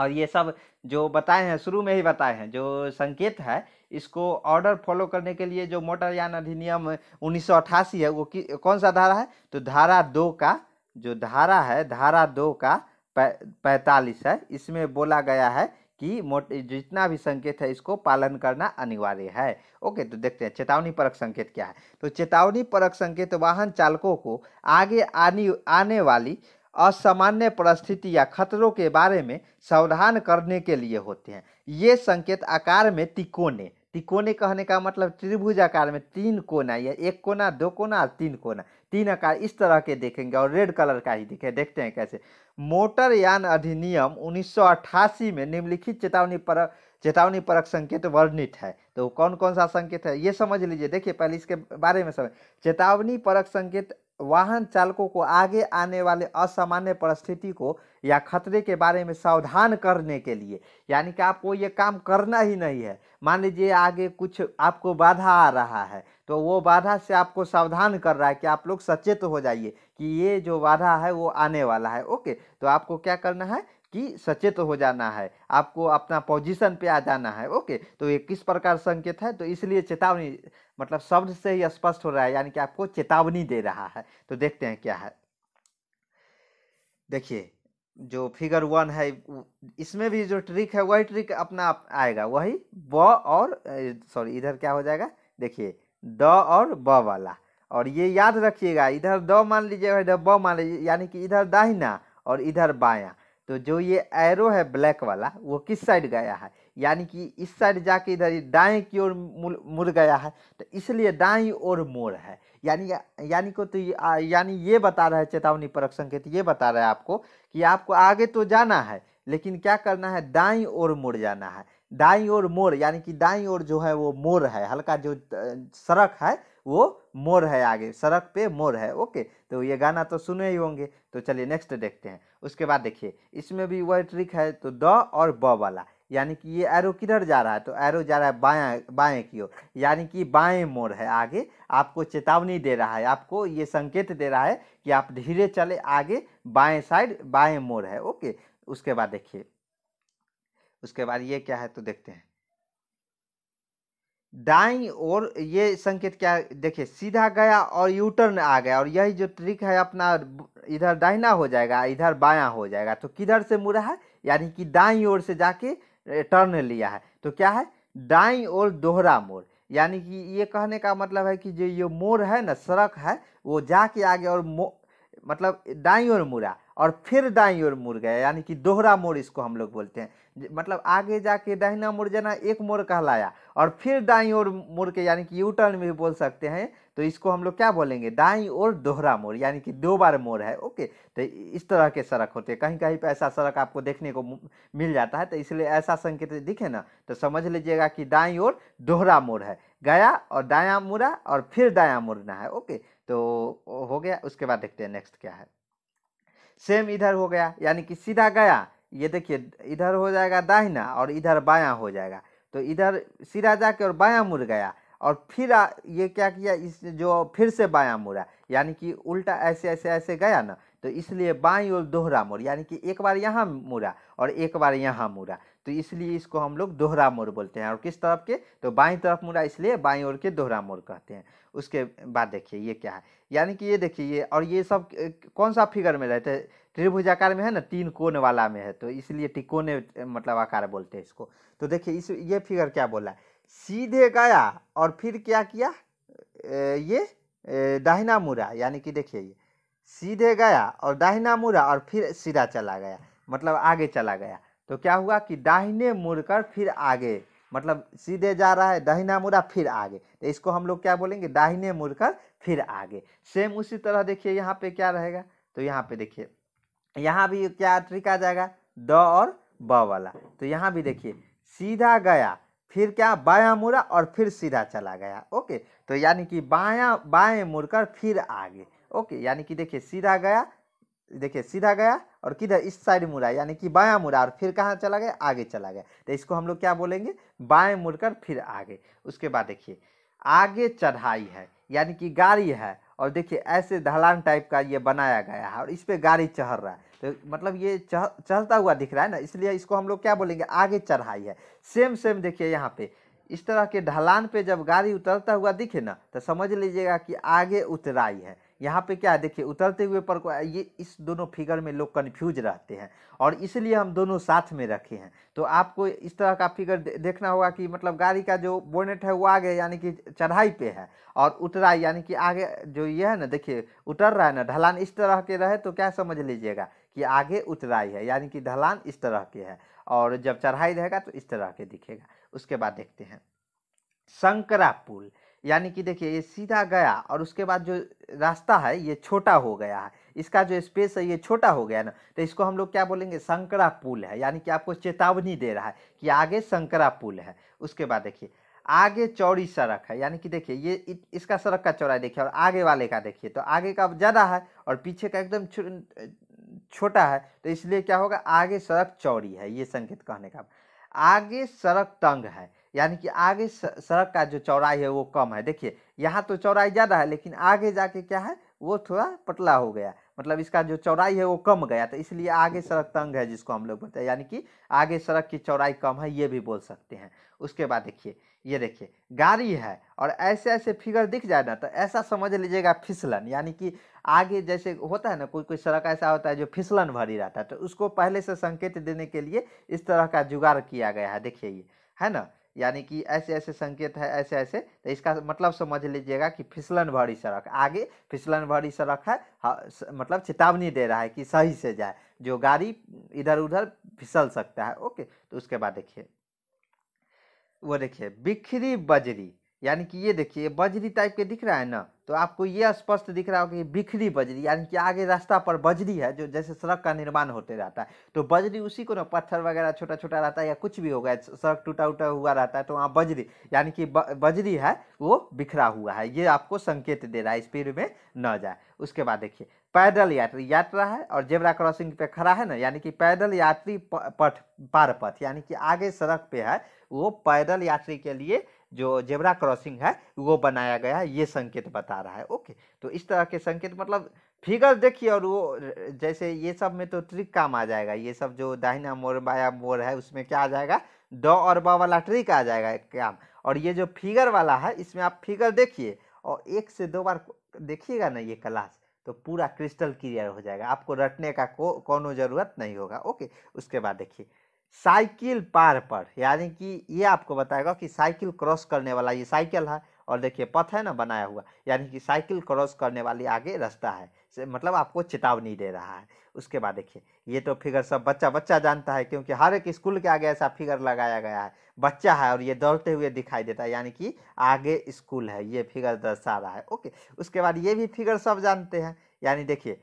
और ये सब जो बताए हैं शुरू में ही बताए हैं जो संकेत है इसको ऑर्डर फॉलो करने के लिए जो मोटरयान अधिनियम उन्नीस है वो कि, कौन सा धारा है तो धारा दो का जो धारा है धारा दो का पैंतालीस है इसमें बोला गया है कि मोट जितना भी संकेत है इसको पालन करना अनिवार्य है ओके तो देखते हैं चेतावनी परक संकेत क्या है तो चेतावनी परक संकेत वाहन चालकों को आगे आने आने वाली असामान्य परिस्थिति या खतरों के बारे में सावधान करने के लिए होते हैं ये संकेत आकार में तिकोने तिकोने कहने का मतलब त्रिभुज आकार में तीन कोना या एक कोना दो कोना और तीन कोना तीन आकार इस तरह के देखेंगे और रेड कलर का ही दिखे देखते हैं कैसे मोटर यान अधिनियम अट्ठासी में निम्नलिखित चेतावनी पर चेतावनी परक संकेत वर्णित है तो कौन कौन सा संकेत है ये समझ लीजिए देखिए पहले इसके बारे में समझ चेतावनी परक संकेत वाहन चालकों को आगे आने वाले असामान्य परिस्थिति को या खतरे के बारे में सावधान करने के लिए यानी कि आपको ये काम करना ही नहीं है मान लीजिए आगे कुछ आपको बाधा आ रहा है तो वो बाधा से आपको सावधान कर रहा है कि आप लोग सचेत हो जाइए कि ये जो बाधा है वो आने वाला है ओके तो आपको क्या करना है कि सचेत हो जाना है आपको अपना पोजीशन पे आ जाना है ओके तो ये किस प्रकार संकेत है तो इसलिए चेतावनी मतलब शब्द से ही स्पष्ट हो रहा है यानी कि आपको चेतावनी दे रहा है तो देखते हैं क्या है देखिए जो फिगर वन है इसमें भी जो ट्रिक है वही ट्रिक अपना आप आएगा वही ब और सॉरी इधर क्या हो जाएगा देखिए द और ब वाला और ये याद रखिएगा इधर द मान लीजिएगा इधर ब मान लीजिए यानी कि इधर दाहिना और इधर बायां तो जो ये एरो है ब्लैक वाला वो किस साइड गया है यानी कि इस साइड जाके इधर दाएं की ओर मुड़ गया है तो इसलिए दाई ओर मोड़ है यानी यानी को तो यानी ये बता रहा है चेतावनी परक संकेत तो ये बता रहा है आपको कि आपको आगे तो जाना है लेकिन क्या करना है दाई ओर मोड़ जाना है दाई ओर मोड़ यानी कि दाई ओर जो है वो मोड़ है हल्का जो सड़क है वो मोर है आगे सड़क पे मोर है ओके तो ये गाना तो सुने ही होंगे तो चलिए नेक्स्ट देखते हैं उसके बाद देखिए इसमें भी वही ट्रिक है तो द और ब वाला यानी कि ये एरो किधर जा रहा है तो एरो जा रहा है बाया बाएं की ओर यानी कि बाएं मोर है आगे आपको चेतावनी दे रहा है आपको ये संकेत दे रहा है कि आप धीरे चले आगे बाएं साइड बाएं मोर है ओके उसके बाद देखिए उसके बाद ये क्या है तो देखते हैं दाई और ये संकेत क्या देखिए सीधा गया और यूटर्न आ गया और यही जो ट्रिक है अपना इधर दाहिना हो जाएगा इधर बायां हो जाएगा तो किधर से मुड़ा है यानी कि दाई ओर से जाके टर्न लिया है तो क्या है दाई और दोहरा मोड़ यानी कि ये कहने का मतलब है कि जो ये मोड़ है ना सड़क है वो जाके आगे और मो मतलब दाई ओर मुड़ा और फिर दाई ओर मुड़ गया यानी कि दोहरा मोड़ इसको हम लोग बोलते हैं मतलब आगे जाके दाहिना मोड़ जाना एक मोड़ कहलाया और फिर दाई ओर मोड़ के यानी कि यू टर्न भी बोल सकते हैं तो इसको हम लोग क्या बोलेंगे दाई और दोहरा मोड़ यानी कि दो बार मोड़ है ओके तो इस तरह के सड़क होते हैं कहीं कहीं पर ऐसा सड़क आपको देखने को मिल जाता है तो इसलिए ऐसा संकेत दिखे ना तो समझ लीजिएगा कि दाई और दोहरा मोड़ है गया और दाया मुड़ा और फिर दाया मुड़ना है ओके तो हो गया उसके बाद देखते हैं नेक्स्ट क्या है सेम इधर हो गया यानी कि सीधा गया ये देखिए इधर हो जाएगा दाहिना और इधर बायां हो जाएगा तो इधर सिरा जाके और बायां मुड़ गया और फिर आ, ये क्या किया इस जो फिर से बायां मुड़ा यानी कि उल्टा ऐसे ऐसे ऐसे गया ना तो इसलिए बाई और दोहरा मोड़ यानी कि एक बार यहाँ मुड़ा और एक बार यहाँ मुड़ा तो इसलिए इसको हम लोग दोहरा मोड़ बोलते हैं और किस तरफ के तो बाई तरफ मुड़ा इसलिए बाई और के दोहरा मोड़ कहते हैं उसके बाद देखिए ये क्या है यानी कि ये देखिए ये और ये सब कौन सा फिगर में रहते त्रिभुजाकार में है ना तीन कोण वाला में है तो इसलिए टिकोने मतलब आकार बोलते हैं इसको तो देखिए इस ये फिगर क्या बोला सीधे गया और फिर क्या किया ये दाहिना मुड़ा यानी कि देखिए ये सीधे गया और दाहिना मुड़ा और फिर सीधा चला गया मतलब आगे चला गया तो क्या हुआ कि दाहिने मुड़कर फिर आगे मतलब सीधे जा रहा है दाहिना मुड़ा फिर आगे तो इसको हम लोग क्या बोलेंगे दाहिने मुड़कर फिर आगे सेम उसी तरह देखिए यहाँ पे क्या रहेगा तो यहाँ पे देखिए यहाँ भी क्या ट्रिक आ जाएगा द और ब वाला तो यहाँ भी देखिए सीधा गया फिर क्या बाया मुड़ा और फिर सीधा चला गया ओके तो यानी कि बाया बाएँ मुड़कर फिर आगे ओके यानी कि देखिए सीधा गया देखिए सीधा गया और किधर इस साइड मुड़ा यानी कि बायां मुड़ा और फिर कहाँ चला गया आगे चला गया तो इसको हम लोग क्या बोलेंगे बाएं मुड़कर फिर आगे उसके बाद देखिए आगे चढ़ाई है यानी कि गाड़ी है और देखिए ऐसे ढलान टाइप का ये बनाया गया है और इस पर गाड़ी चढ़ रहा है तो मतलब ये चह चलता हुआ दिख रहा है ना इसलिए इसको हम लोग क्या बोलेंगे आगे चढ़ाई है सेम सेम देखिए यहाँ पे इस तरह के ढलान पे जब गाड़ी उतरता हुआ दिखे ना तो समझ लीजिएगा कि आगे उतराई है यहाँ पे क्या है देखिए उतरते हुए पर को ये इस दोनों फिगर में लोग कन्फ्यूज रहते हैं और इसलिए हम दोनों साथ में रखे हैं तो आपको इस तरह का फिगर देखना होगा कि मतलब गाड़ी का जो बोनेट है वो आगे यानी कि चढ़ाई पे है और उतरा यानी कि आगे जो ये है ना देखिए उतर रहा है ना ढलान इस तरह के रहे तो क्या समझ लीजिएगा कि आगे उतराई है यानी कि ढलान इस तरह के है और जब चढ़ाई रहेगा तो इस तरह के दिखेगा उसके बाद देखते हैं संकरा पुल यानी कि देखिए ये सीधा गया और उसके बाद जो रास्ता है ये छोटा हो गया है इसका जो स्पेस है ये छोटा हो गया ना तो इसको हम लोग क्या बोलेंगे संकरा पुल है यानी कि आपको चेतावनी दे रहा है कि आगे संकरा पुल है उसके बाद देखिए आगे चौड़ी सड़क है यानी कि देखिए ये इसका सड़क का चौड़ाई देखिए और आगे वाले का देखिए तो आगे का ज़्यादा है और पीछे का एकदम छोटा है तो इसलिए क्या होगा आगे सड़क चौड़ी है ये संकेत कहने का आगे सड़क तंग है यानी कि आगे सड़क का जो चौड़ाई है वो कम है देखिए यहाँ तो चौड़ाई ज़्यादा है लेकिन आगे जाके क्या है वो थोड़ा पतला हो गया मतलब इसका जो चौड़ाई है वो कम गया तो इसलिए आगे सड़क तंग है जिसको हम लोग बोलते हैं यानी कि आगे सड़क की चौड़ाई कम है ये भी बोल सकते हैं उसके बाद देखिए ये देखिए गाड़ी है और ऐसे ऐसे फिगर दिख जाए ना तो ऐसा समझ लीजिएगा फिसलन यानी कि आगे जैसे होता है ना कोई कोई सड़क ऐसा होता है जो फिसलन भरी रहता है तो उसको पहले से संकेत देने के लिए इस तरह का जुगाड़ किया गया है देखिए ये है ना यानी कि ऐसे ऐसे संकेत है ऐसे ऐसे तो इसका मतलब समझ लीजिएगा कि फिसलन भरी सड़क आगे फिसलन भरी सड़क है हाँ, मतलब चेतावनी दे रहा है कि सही से जाए जो गाड़ी इधर उधर फिसल सकता है ओके तो उसके बाद देखिए वो देखिए बिखरी बजरी यानी कि ये देखिए बजरी टाइप के दिख रहा है ना तो आपको ये स्पष्ट दिख रहा होगा कि बिखरी बजरी यानी कि आगे रास्ता पर बजरी है जो जैसे सड़क का निर्माण होते रहता है तो बजरी उसी को ना पत्थर वगैरह छोटा छोटा रहता है या कुछ भी होगा सड़क टूटा उटा हुआ रहता है तो वहाँ बजरी यानी कि बजरी है वो बिखरा हुआ है ये आपको संकेत दे रहा है स्पीड में न जाए उसके बाद देखिए पैदल यात्री यात्रा है और जेबरा क्रॉसिंग पे खड़ा है ना यानी कि पैदल यात्री पथ पार पथ यानी कि आगे सड़क पे है वो पैदल यात्री के लिए जो जेबरा क्रॉसिंग है वो बनाया गया है ये संकेत बता रहा है ओके तो इस तरह के संकेत मतलब फिगर देखिए और वो जैसे ये सब में तो ट्रिक काम आ जाएगा ये सब जो दाहिना मोर बाया मोर है उसमें क्या आ जाएगा ड और ब वाला ट्रिक आ जाएगा काम और ये जो फिगर वाला है इसमें आप फिगर देखिए और एक से दो बार देखिएगा ना ये क्लास तो पूरा क्रिस्टल क्लियर हो जाएगा आपको रटने का को कोनो ज़रूरत नहीं होगा ओके उसके बाद देखिए साइकिल पार पर यानी कि ये आपको बताएगा कि साइकिल क्रॉस करने वाला ये साइकिल है और देखिए पथ है ना बनाया हुआ यानी कि साइकिल क्रॉस करने वाली आगे रास्ता है मतलब आपको चेतावनी दे रहा है उसके बाद देखिए ये तो फिगर सब बच्चा बच्चा जानता है क्योंकि हर एक स्कूल के आगे ऐसा फिगर लगाया गया है बच्चा है और ये दौड़ते हुए दिखाई देता है यानी कि आगे स्कूल है ये फिगर दर्शा रहा है ओके उसके बाद ये भी फिगर सब जानते हैं यानी देखिए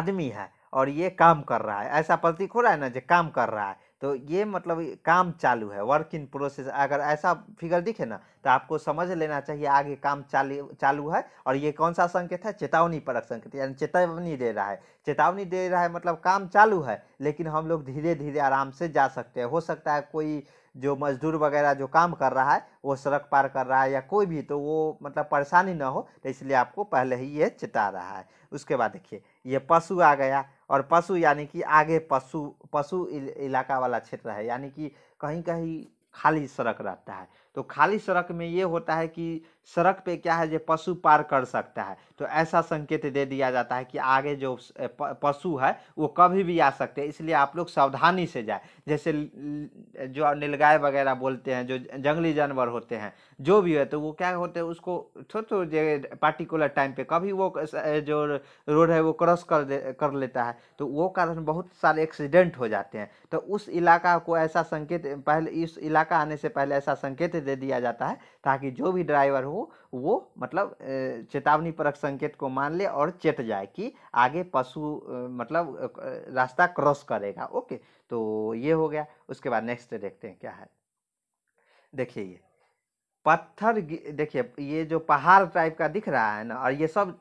आदमी है और ये काम कर रहा है ऐसा प्रतीक हो रहा है ना जो काम कर रहा है तो ये मतलब काम चालू है वर्क इन प्रोसेस अगर ऐसा फिगर दिखे ना तो आपको समझ लेना चाहिए आगे काम चालू चालू है और ये कौन सा संकेत है चेतावनी परक संकेत यानी चेतावनी दे रहा है चेतावनी दे रहा है मतलब काम चालू है लेकिन हम लोग धीरे धीरे आराम से जा सकते हैं हो सकता है कोई जो मजदूर वगैरह जो काम कर रहा है वो सड़क पार कर रहा है या कोई भी तो वो मतलब परेशानी ना हो तो इसलिए आपको पहले ही ये चिता रहा है उसके बाद देखिए ये पशु आ गया और पशु यानी कि आगे पशु पशु इलाका वाला क्षेत्र है यानी कि कहीं कहीं खाली सड़क रहता है तो खाली सड़क में ये होता है कि सड़क पे क्या है जो पशु पार कर सकता है तो ऐसा संकेत दे दिया जाता है कि आगे जो पशु है वो कभी भी आ सकते हैं इसलिए आप लोग सावधानी से जाए जैसे जो नीलगाय वगैरह बोलते हैं जो जंगली जानवर होते हैं जो भी है तो वो क्या होते हैं उसको छोटे छोटे पार्टिकुलर टाइम पे कभी वो जो रोड है वो क्रॉस कर दे कर लेता है तो वो कारण बहुत सारे एक्सीडेंट हो जाते हैं तो उस इलाका को ऐसा संकेत पहले इस इलाका आने से पहले ऐसा संकेत दे दिया जाता है ताकि जो भी ड्राइवर हो वो मतलब चेतावनी परक संकेत को मान ले और चेत जाए कि आगे पशु मतलब रास्ता क्रॉस करेगा ओके तो ये हो गया उसके बाद नेक्स्ट देखते हैं क्या है देखिए ये पत्थर देखिए ये जो पहाड़ टाइप का दिख रहा है ना और ये सब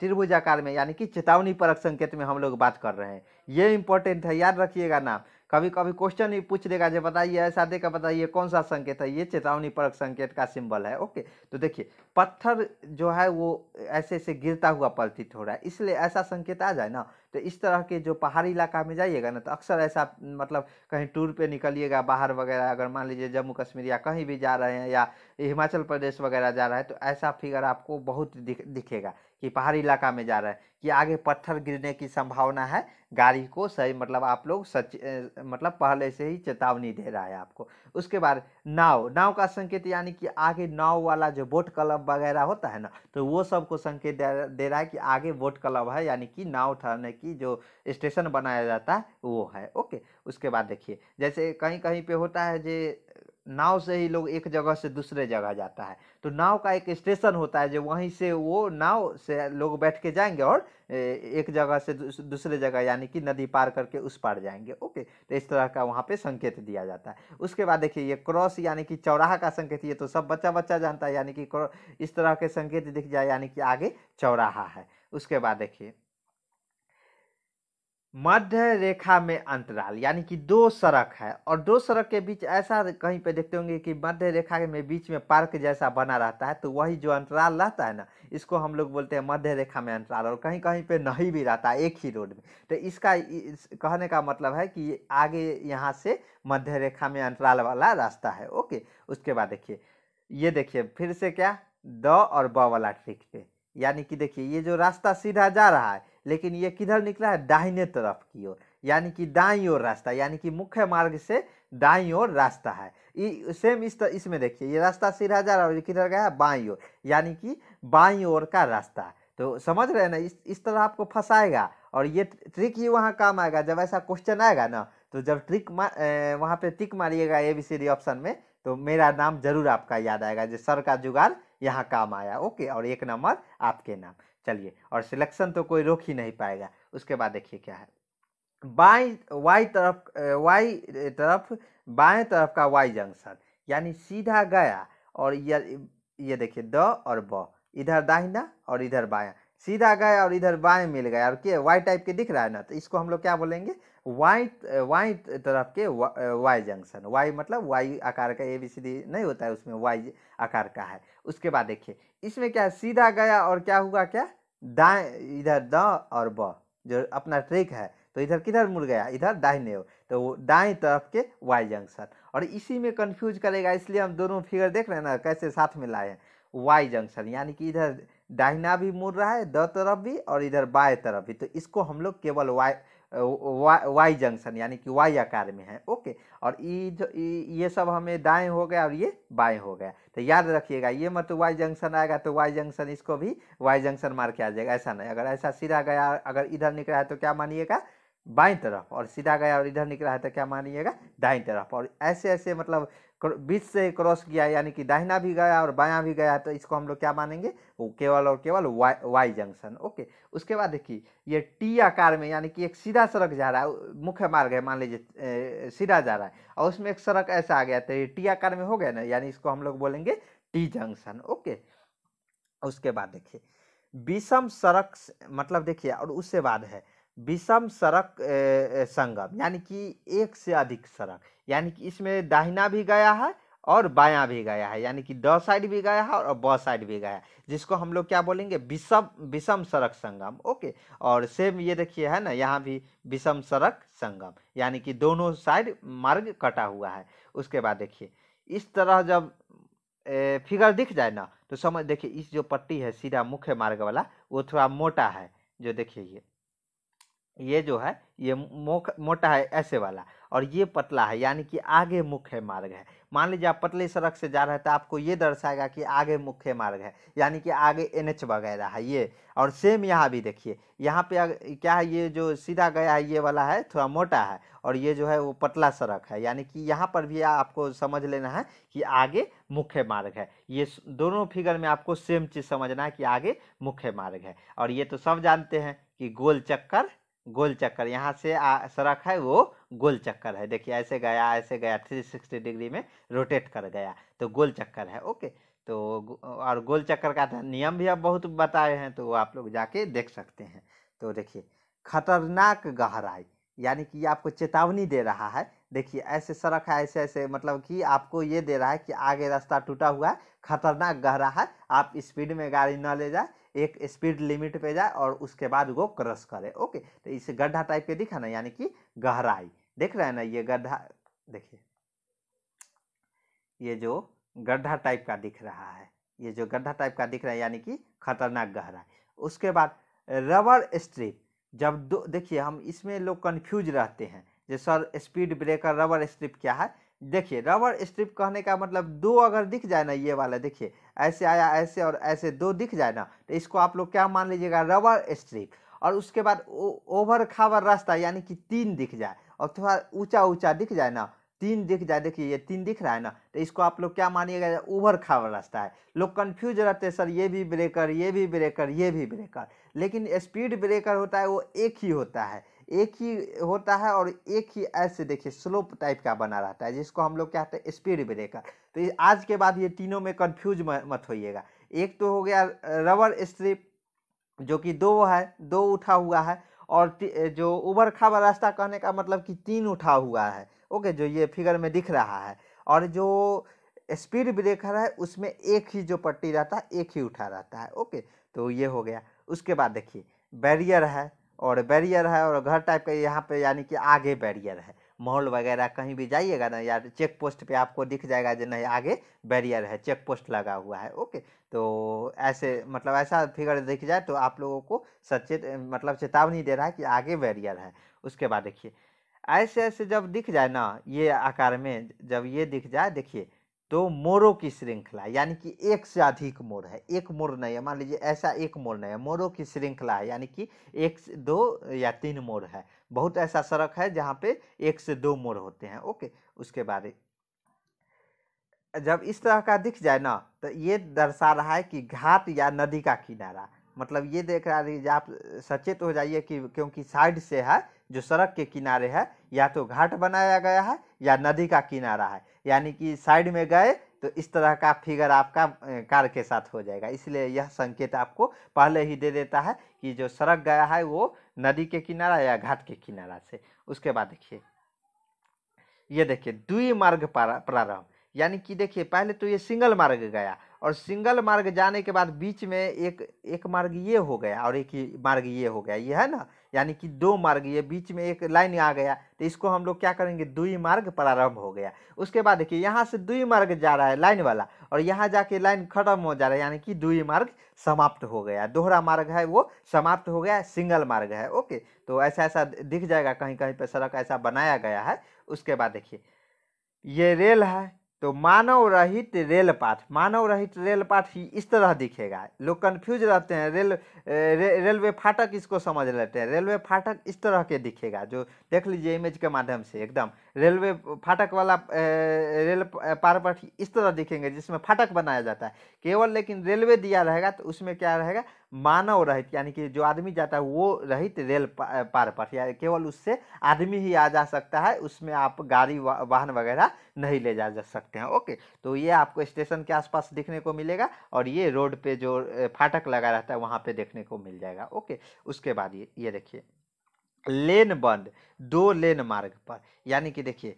त्रिभुजाकार में यानी कि चेतावनी परक संकेत में हम लोग बात कर रहे हैं ये इम्पोर्टेंट है याद रखिएगा नाम कभी कभी क्वेश्चन ही पूछ देगा जो बताइए ऐसा देखा बताइए कौन सा संकेत है ये चेतावनी परक संकेत का सिंबल है ओके तो देखिए पत्थर जो है वो ऐसे ऐसे गिरता हुआ प्रतीत हो रहा है इसलिए ऐसा संकेत आ जाए ना तो इस तरह के जो पहाड़ी इलाका में जाइएगा ना तो अक्सर ऐसा मतलब कहीं टूर पे निकलिएगा बाहर वगैरह अगर मान लीजिए जम्मू कश्मीर या कहीं भी जा रहे हैं या हिमाचल प्रदेश वगैरह जा रहा है तो ऐसा फिगर आपको बहुत दिख, दिखेगा कि पहाड़ी इलाका में जा रहे हैं कि आगे पत्थर गिरने की संभावना है गाड़ी को सही मतलब आप लोग सच मतलब पहले से ही चेतावनी दे रहा है आपको उसके बाद नाव नाव का संकेत यानी कि आगे नाव वाला जो बोट क्लब वगैरह होता है ना तो वो सबको संकेत दे रहा है कि आगे बोट क्लब है यानी कि नाव ठहरने की जो स्टेशन बनाया जाता है वो है ओके उसके बाद देखिए जैसे कहीं कहीं पर होता है जे नाव से ही लोग एक जगह से दूसरे जगह जाता है तो नाव का एक स्टेशन होता है जो वहीं से वो नाव से लोग बैठ के जाएंगे और एक जगह से दूसरे जगह यानी कि नदी पार करके उस पार जाएंगे ओके तो इस तरह का वहाँ पे संकेत दिया जाता है उसके बाद देखिए ये क्रॉस यानी कि चौराहा का संकेत ये तो सब बच्चा बच्चा जानता है यानी कि इस तरह के संकेत दिख जाए यानी कि आगे चौराहा है उसके बाद देखिए मध्य रेखा में अंतराल यानी कि दो सड़क है और दो सड़क के बीच ऐसा कहीं पे देखते होंगे कि मध्य रेखा में बीच में पार्क जैसा बना रहता है तो वही जो अंतराल रहता है ना इसको हम लोग बोलते हैं मध्य रेखा में अंतराल और कहीं कहीं पे नहीं भी रहता है एक ही रोड में तो इसका इस कहने का मतलब है कि आगे यहाँ से मध्य रेखा में अंतराल वाला रास्ता है ओके उसके बाद देखिए ये देखिए फिर से क्या द और ब वाला ट्रिक पे यानी कि देखिए ये जो रास्ता सीधा जा रहा है लेकिन ये किधर निकला है दाहिने तरफ की ओर यानी कि दाई ओर रास्ता यानी कि मुख्य मार्ग से दाई ओर रास्ता है ये सेम इस इसमें देखिए ये रास्ता सीधा जा रहा है किधर गया है बाई ओर यानी कि बाई ओर का रास्ता तो समझ रहे हैं ना इस इस तरह आपको फंसाएगा और ये ट्रिक ही वहाँ काम आएगा जब ऐसा क्वेश्चन आएगा ना तो जब ट्रिक मार वहाँ पे टिक मारिएगा A B C D option में तो मेरा नाम जरूर आपका याद आएगा जो सर का जुगाड़ यहाँ काम आया ओके और एक नंबर आपके नाम चलिए और सिलेक्शन तो कोई रोक ही नहीं पाएगा उसके बाद देखिए क्या है बाई वाई तरफ वाई तरफ बाएं तरफ का वाई जंक्शन यानी सीधा गया और ये देखिए द और ब इधर दाहिना और इधर बाया सीधा गया और इधर बाएं मिल गया और क्या वाई टाइप के दिख रहा है ना तो इसको हम लोग क्या बोलेंगे वाई वाई तरफ के वाई जंक्शन वाई मतलब वाई आकार का ए बी सी डी नहीं होता है उसमें वाई आकार का है उसके बाद देखिए इसमें क्या सीधा गया और क्या हुआ क्या दाए इधर द और ब जो अपना ट्रिक है तो इधर किधर मुड़ गया इधर दाहिने हो तो वो दाएं तरफ के वाई जंक्शन और इसी में कंफ्यूज करेगा इसलिए हम दोनों फिगर देख रहे हैं ना कैसे साथ में लाए हैं वाई जंक्शन यानी कि इधर दाहिना भी मुड़ रहा है द तरफ भी और इधर बाएं तरफ भी तो इसको हम लोग केवल वाई वा, वाई जंक्शन यानी कि वाई आकार में है ओके और ई जो ये सब हमें दाएं हो गया और ये बाएं हो गया तो याद रखिएगा ये मत वाई जंक्शन आएगा तो वाई जंक्शन इसको भी वाई जंक्शन मार के आ जाएगा ऐसा नहीं अगर ऐसा सीधा गया अगर इधर निकला है तो क्या मानिएगा बाएं तरफ और सीधा गया और इधर निकला है तो क्या मानिएगा दाएं तरफ और ऐसे ऐसे मतलब बीच से क्रॉस किया यानी कि दाहिना भी गया और बायां भी गया तो इसको हम लोग क्या मानेंगे केवल और केवल वाई वाई जंक्शन ओके उसके बाद देखिए ये टी आकार में यानी कि एक सीधा सड़क जा रहा है मुख्य मार्ग है मान लीजिए सीधा जा रहा है और उसमें एक सड़क ऐसा आ गया तो ये टी आकार में हो गया ना यानी इसको हम लोग बोलेंगे टी जंक्शन ओके उसके बाद देखिए विषम सड़क मतलब देखिए और उससे बाद है विषम सड़क संगम यानी कि एक से अधिक सड़क यानी कि इसमें दाहिना भी गया है और बायां भी गया है यानी कि द साइड भी गया है और ब साइड भी गया है जिसको हम लोग क्या बोलेंगे विषम विषम सड़क संगम ओके और सेम ये देखिए है ना यहाँ भी विषम सड़क संगम यानी कि दोनों साइड मार्ग कटा हुआ है उसके बाद देखिए इस तरह जब ए, फिगर दिख जाए ना तो समझ देखिए इस जो पट्टी है सीधा मुख्य मार्ग वाला वो थोड़ा मोटा है जो देखिए ये ये जो है ये मोख मोटा है ऐसे वाला और ये पतला है यानी कि आगे मुख्य मार्ग है मान लीजिए आप पतली सड़क से जा रहे हैं तो आपको ये दर्शाएगा कि आगे मुख्य मार्ग है यानी कि आगे एन एच वगैरह है ये और सेम यहाँ भी देखिए यहाँ पे क्या है ये जो सीधा गया है ये वाला है थोड़ा मोटा है और ये जो है वो पतला सड़क है यानी कि यहाँ पर भी आपको समझ लेना है कि आगे मुख्य मार्ग है ये दोनों फिगर में आपको सेम चीज़ समझना है कि आगे मुख्य मार्ग है और ये तो सब जानते हैं कि गोल चक्कर गोल चक्कर यहाँ से आ, सड़क है वो गोल चक्कर है देखिए ऐसे गया ऐसे गया 360 डिग्री में रोटेट कर गया तो गोल चक्कर है ओके तो और गोल चक्कर का तो नियम भी अब बहुत बताए हैं तो आप लोग जाके देख सकते हैं तो देखिए खतरनाक गहराई यानी कि आपको चेतावनी दे रहा है देखिए ऐसे सड़क है ऐसे ऐसे मतलब कि आपको ये दे रहा है कि आगे रास्ता टूटा हुआ है खतरनाक गहरा है आप स्पीड में गाड़ी ना ले जाए एक स्पीड लिमिट पे जाए और उसके बाद वो क्रस करे ओके तो इसे गड्ढा टाइप के दिखा ना यानी कि गहराई देख रहे हैं ना ये गड्ढा देखिए ये जो गड्ढा टाइप का दिख रहा है ये जो गड्ढा टाइप का दिख रहा है यानी कि खतरनाक गहराई उसके बाद रबर स्ट्रिप जब दो देखिए हम इसमें लोग कन्फ्यूज रहते हैं जो sir speed breaker rubber strip क्या है देखिए रबर स्ट्रिप कहने का मतलब दो अगर दिख जाए ना ये वाला देखिए ऐसे आया ऐसे और ऐसे दो दिख जाए ना तो इसको आप लोग क्या मान लीजिएगा रबर स्ट्रिप और उसके बाद ओवर खावर रास्ता यानी कि तीन दिख जाए और थोड़ा ऊंचा ऊंचा दिख जाए ना तीन दिख जाए देखिए ये तीन दिख रहा है ना तो इसको आप लोग क्या मानिएगा ओवर खावर रास्ता है लोग कन्फ्यूज रहते हैं सर ये भी ब्रेकर ये भी ब्रेकर ये भी ब्रेकर लेकिन स्पीड ब्रेकर होता है वो एक ही होता है एक ही होता है और एक ही ऐसे देखिए स्लोप टाइप का बना रहता है जिसको हम लोग कहते हैं स्पीड ब्रेकर तो आज के बाद ये तीनों में कन्फ्यूज मत होइएगा एक तो हो गया रबर स्ट्रिप जो कि दो है दो उठा हुआ है और जो उबर खाबर रास्ता कहने का मतलब कि तीन उठा हुआ है ओके जो ये फिगर में दिख रहा है और जो स्पीड ब्रेकर है उसमें एक ही जो पट्टी रहता है एक ही उठा रहता है ओके तो ये हो गया उसके बाद देखिए बैरियर है और बैरियर है और घर टाइप का यहाँ पे यानी कि आगे बैरियर है मॉल वगैरह कहीं भी जाइएगा ना या चेक पोस्ट पे आपको दिख जाएगा जो नहीं आगे बैरियर है चेक पोस्ट लगा हुआ है ओके तो ऐसे मतलब ऐसा फिगर दिख जाए तो आप लोगों को सचेत मतलब चेतावनी दे रहा है कि आगे बैरियर है उसके बाद देखिए ऐसे ऐसे जब दिख जाए ना ये आकार में जब ये दिख जाए देखिए तो मोरों की श्रृंखला यानी कि एक से अधिक मोर है एक मोर नहीं है मान लीजिए ऐसा एक मोर नहीं है मोरों की श्रृंखला है यानी कि एक से दो या तीन मोर है बहुत ऐसा सड़क है जहाँ पे एक से दो मोर होते हैं ओके उसके बाद जब इस तरह का दिख जाए ना तो ये दर्शा रहा है कि घाट या नदी का किनारा मतलब ये देख रहा है आप सचेत हो जाइए कि क्योंकि साइड से है जो सड़क के किनारे है या तो घाट बनाया गया है या नदी का किनारा है यानी कि साइड में गए तो इस तरह का फिगर आपका कार के साथ हो जाएगा इसलिए यह संकेत आपको पहले ही दे देता है कि जो सड़क गया है वो नदी के किनारा या घाट के किनारा से उसके बाद देखिए ये देखिए दुई मार्ग प्रारंभ यानी कि देखिए पहले तो ये सिंगल मार्ग गया और सिंगल मार्ग जाने के बाद बीच में एक एक मार्ग ये हो गया और एक ही मार्ग ये हो गया ये है ना यानी कि दो मार्ग ये बीच में एक लाइन आ गया तो इसको हम लोग क्या करेंगे दुई मार्ग प्रारंभ हो गया उसके बाद देखिए यहाँ से दुई मार्ग जा रहा है लाइन वाला और यहाँ जाके लाइन खत्म हो जा रहा है यानी कि दुई मार्ग समाप्त हो गया दोहरा मार्ग है वो समाप्त हो गया सिंगल मार्ग है ओके तो ऐसा ऐसा दिख जाएगा कहीं कहीं पर सड़क ऐसा बनाया गया है उसके बाद देखिए ये रेल है तो मानव रहित रेल पाथ मानव रहित रेल पाथ ही इस तरह दिखेगा लोग कंफ्यूज रहते हैं रेल रे, रेलवे फाटक इसको समझ लेते हैं रेलवे फाटक इस तरह के दिखेगा जो देख लीजिए इमेज के माध्यम से एकदम रेलवे फाटक वाला रेल पारपठी इस तरह दिखेंगे जिसमें फाटक बनाया जाता है केवल लेकिन रेलवे दिया रहेगा तो उसमें क्या रहेगा मानव रहित यानी कि जो आदमी जाता है वो रहित रेल पारपठ या केवल उससे आदमी ही आ जा सकता है उसमें आप गाड़ी वाहन वगैरह नहीं ले जा जा सकते हैं ओके तो ये आपको स्टेशन के आसपास दिखने को मिलेगा और ये रोड पे जो फाटक लगा रहता है वहाँ पे देखने को मिल जाएगा ओके उसके बाद ये ये देखिए लेन बंद दो लेन मार्ग पर यानी कि देखिए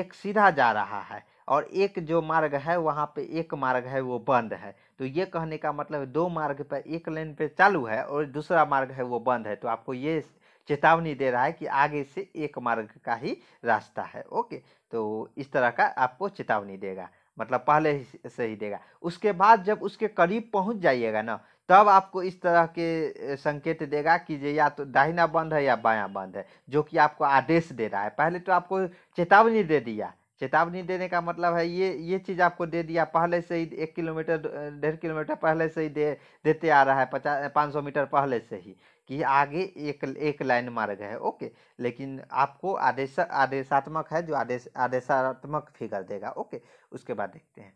एक सीधा जा रहा है और एक जो मार्ग है वहाँ पे एक मार्ग है वो बंद है तो ये कहने का मतलब दो मार्ग पर एक लेन पे चालू है और दूसरा मार्ग है वो बंद है तो आपको ये चेतावनी दे रहा है कि आगे से एक मार्ग का ही रास्ता है ओके तो इस तरह का आपको चेतावनी देगा मतलब पहले ही से ही देगा उसके बाद जब उसके करीब पहुंच जाइएगा ना तब आपको इस तरह के संकेत देगा कि ये या तो दाहिना बंद है या बायां बंद है जो कि आपको आदेश दे रहा है पहले तो आपको चेतावनी दे दिया चेतावनी देने का मतलब है ये ये चीज़ आपको दे दिया पहले से ही एक किलोमीटर डेढ़ किलोमीटर पहले से ही दे देते आ रहा है पचास पाँच सौ मीटर पहले से ही कि आगे एक एक लाइन मार्ग है ओके लेकिन आपको आदेश आदेशात्मक है जो आदेश आदेशात्मक फिगर देगा ओके उसके बाद देखते हैं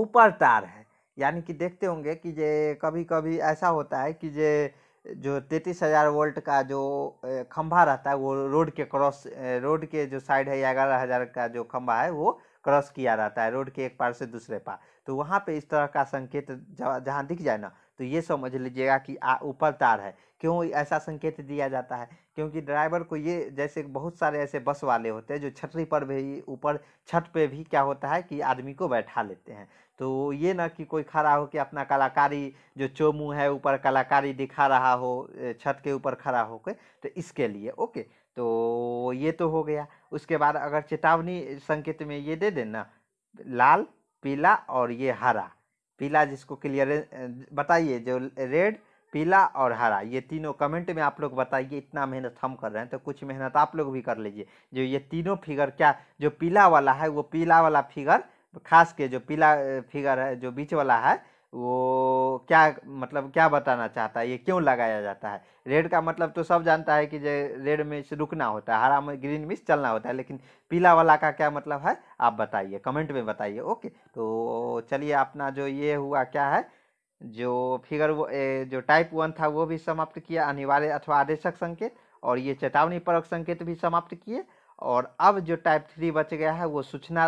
ऊपर तार है यानी कि देखते होंगे कि जे कभी कभी ऐसा होता है कि जे जो तैंतीस हज़ार वोल्ट का जो खंभा रहता है वो रोड के क्रॉस रोड के जो साइड है ग्यारह हज़ार का जो खंभा है वो क्रॉस किया रहता है रोड के एक पार से दूसरे पार तो वहाँ पे इस तरह का संकेत जहाँ दिख जाए ना तो ये समझ लीजिएगा कि ऊपर तार है क्यों ऐसा संकेत दिया जाता है क्योंकि ड्राइवर को ये जैसे बहुत सारे ऐसे बस वाले होते हैं जो छतरी पर भी ऊपर छत पे भी क्या होता है कि आदमी को बैठा लेते हैं तो ये ना कि कोई खड़ा हो कि अपना कलाकारी जो चोमू है ऊपर कलाकारी दिखा रहा हो छत के ऊपर खड़ा हो के तो इसके लिए ओके तो ये तो हो गया उसके बाद अगर चेतावनी संकेत में ये दे देना लाल पीला और ये हरा पीला जिसको क्लियर बताइए जो रेड पीला और हरा ये तीनों कमेंट में आप लोग बताइए इतना मेहनत हम कर रहे हैं तो कुछ मेहनत आप लोग भी कर लीजिए जो ये तीनों फिगर क्या जो पीला वाला है वो पीला वाला फिगर खास के जो पीला फिगर है जो बीच वाला है वो क्या मतलब क्या बताना चाहता है ये क्यों लगाया जाता है रेड का मतलब तो सब जानता है कि जो रेड में रुकना होता है हरा में ग्रीन में चलना होता है लेकिन पीला वाला का क्या मतलब है आप बताइए कमेंट में बताइए ओके तो चलिए अपना जो ये हुआ क्या है जो फिगर वो ए, जो टाइप वन था वो भी समाप्त किया अनिवार्य अथवा आदेशक संकेत और ये चेतावनी परक संकेत भी समाप्त किए और अब जो टाइप थ्री बच गया है वो सूचना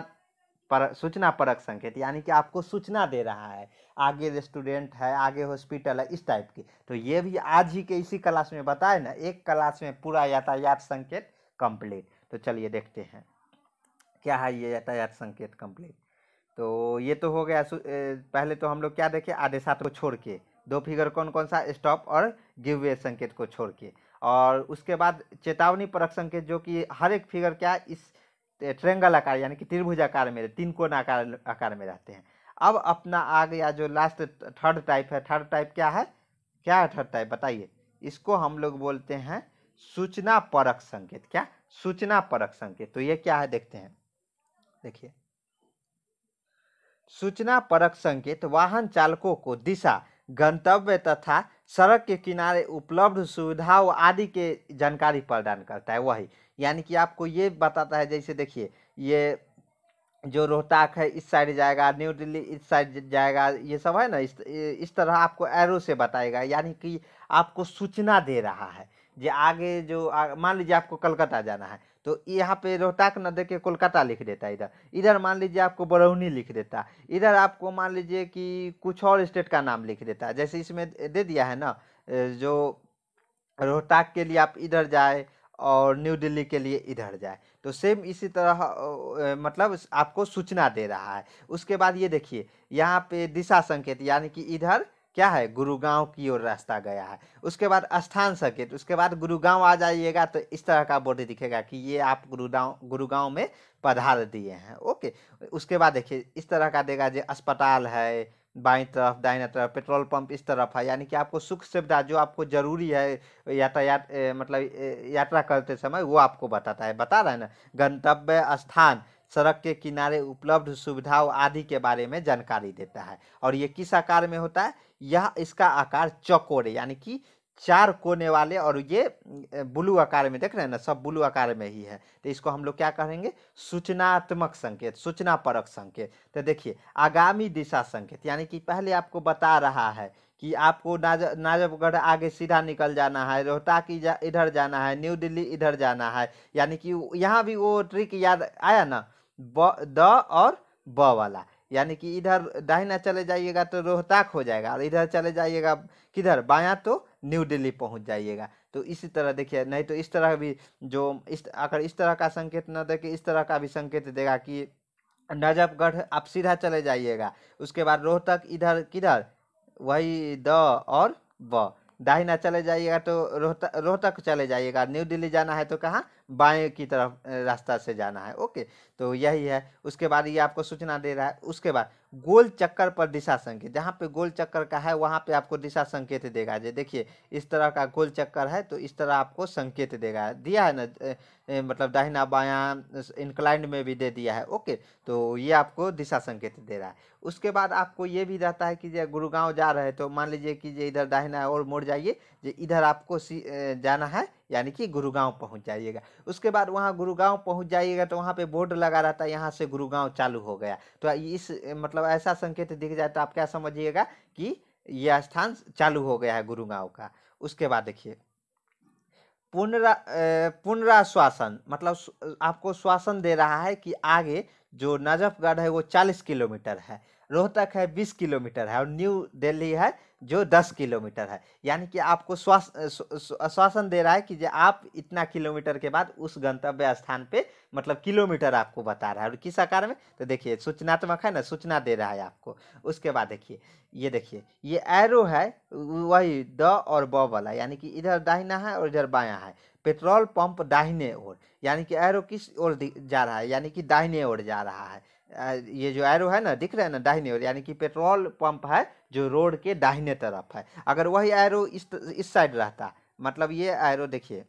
पर सूचना परक संकेत यानी कि आपको सूचना दे रहा है आगे रेस्टोरेंट है आगे हॉस्पिटल है इस टाइप की तो ये भी आज ही के इसी क्लास में बताए ना एक क्लास में पूरा यातायात संकेत कंप्लीट तो चलिए देखते हैं क्या है ये यातायात संकेत कंप्लीट तो ये तो हो गया पहले तो हम लोग क्या देखें आदेशात को छोड़ के दो फिगर कौन कौन सा स्टॉप और गिव वे संकेत को छोड़ के और उसके बाद चेतावनी परक संकेत जो कि हर एक फिगर क्या इस ट्रेंगल आकार यानी कि त्रिभुजाकार में तीन कोण आकार आकार में रहते हैं अब अपना आ गया जो लास्ट थर्ड टाइप है थर्ड टाइप क्या है क्या है थर्ड टाइप बताइए इसको हम लोग बोलते हैं सूचना परक संकेत क्या सूचना परक संकेत तो ये क्या है देखते हैं देखिए सूचना परक संकेत वाहन चालकों को दिशा गंतव्य तथा सड़क के किनारे उपलब्ध सुविधाओं आदि के जानकारी प्रदान करता है वही यानी कि आपको ये बताता है जैसे देखिए ये जो रोहताक है इस साइड जाएगा न्यू दिल्ली इस साइड जाएगा ये सब है ना इस इस तरह आपको एरो से बताएगा यानी कि आपको सूचना दे रहा है जो आगे जो मान लीजिए आपको कलकत्ता जाना है तो यहाँ पे रोहताक न दे के कोलकाता लिख देता इधर इधर मान लीजिए आपको बरौनी लिख देता इधर आपको मान लीजिए कि कुछ और स्टेट का नाम लिख देता जैसे इसमें दे दिया है ना जो रोहताक के लिए आप इधर जाए और न्यू दिल्ली के लिए इधर जाए तो सेम इसी तरह मतलब आपको सूचना दे रहा है उसके बाद ये देखिए यहाँ पे दिशा संकेत यानी कि इधर क्या है गुरुगांव की ओर रास्ता गया है उसके बाद स्थान सर्किट उसके बाद गुरुगांव आ जाइएगा तो इस तरह का बोर्ड दिखेगा कि ये आप गुरुगांव गुरुगांव में पधार दिए हैं ओके उसके बाद देखिए इस तरह का देगा जो अस्पताल है बाई तरफ दाइना तरफ पेट्रोल पंप इस तरफ है यानी कि आपको सुख सुविधा जो आपको जरूरी है यातायात मतलब यात्रा करते समय वो आपको बताता है बता रहा है ना गंतव्य स्थान सड़क के किनारे उपलब्ध सुविधाओं आदि के बारे में जानकारी देता है और ये किस आकार में होता है यह इसका आकार चकोरे यानी कि चार कोने वाले और ये ब्लू आकार में देख रहे हैं ना सब ब्लू आकार में ही है तो इसको हम लोग क्या कहेंगे सूचनात्मक संकेत सूचना परक संकेत तो देखिए आगामी दिशा संकेत यानी कि पहले आपको बता रहा है कि आपको नाज नाजबगढ़ आगे सीधा निकल जाना है रोहताक जा, इधर जाना है न्यू दिल्ली इधर जाना है यानी कि यहाँ भी वो ट्रिक याद आया ना द और ब वाला यानी कि इधर दाहिना चले जाइएगा तो रोहताक हो जाएगा और इधर चले जाइएगा किधर बायां तो न्यू दिल्ली पहुंच जाइएगा तो इसी तरह देखिए नहीं तो इस तरह भी जो इस अगर इस तरह का संकेत न दे इस तरह का भी संकेत देगा कि नजफगढ़ आप सीधा चले जाइएगा उसके बाद रोहतक इधर किधर वही द और ब दाहिना चले जाइएगा तो रोहतक रोहतक चले जाइएगा न्यू दिल्ली जाना है तो कहाँ बाएं की तरफ रास्ता से जाना है ओके तो यही है उसके बाद ये आपको सूचना दे रहा है उसके बाद गोल चक्कर पर दिशा संकेत जहाँ पे गोल चक्कर का है वहाँ पे आपको दिशा संकेत देगा जी देखिए इस तरह का गोल चक्कर है तो इस तरह आपको संकेत देगा दिया है ना मतलब दाहिना बायां इंक्लाइंड में भी दे दिया है ओके तो ये आपको दिशा संकेत दे रहा है उसके बाद आपको ये भी रहता है कि जो गुरुगांव जा रहे हैं तो मान लीजिए कि जो इधर दाहिना और मोड़ जाइए जो इधर आपको जाना है यानी कि गुरुगांव पहुंच जाइएगा उसके बाद वहां गुरुगांव पहुंच जाइएगा तो वहां पे बोर्ड लगा रहता है यहाँ से गुरुगांव चालू हो गया तो इस मतलब ऐसा संकेत दिख जाए तो आप क्या समझिएगा कि यह स्थान चालू हो गया है गुरुगांव का उसके बाद देखिए पुनरा पुनराश्वासन मतलब आपको श्वासन दे रहा है कि आगे जो नजफगढ़ है वो चालीस किलोमीटर है रोहतक है बीस किलोमीटर है और न्यू दिल्ली है जो दस किलोमीटर है यानी कि आपको श्वास आश्वासन दे रहा है कि जो आप इतना किलोमीटर के बाद उस गंतव्य स्थान पे मतलब किलोमीटर आपको बता रहा है और किस आकार में तो देखिए सूचनात्मक है ना सूचना दे रहा है आपको उसके बाद देखिए ये देखिए ये एरो है वही द और ब वाला यानी कि इधर दाहिना है और इधर बाया है पेट्रोल पंप दाहिने ओर यानी कि एरो किस ओर जा रहा है यानी कि दाहिने ओर जा रहा है ये जो एरो है ना दिख रहा है ना दाहिने ओर यानी कि पेट्रोल पंप है जो रोड के दाहिने तरफ है अगर वही एरो इस इस साइड रहता मतलब ये एरो देखिए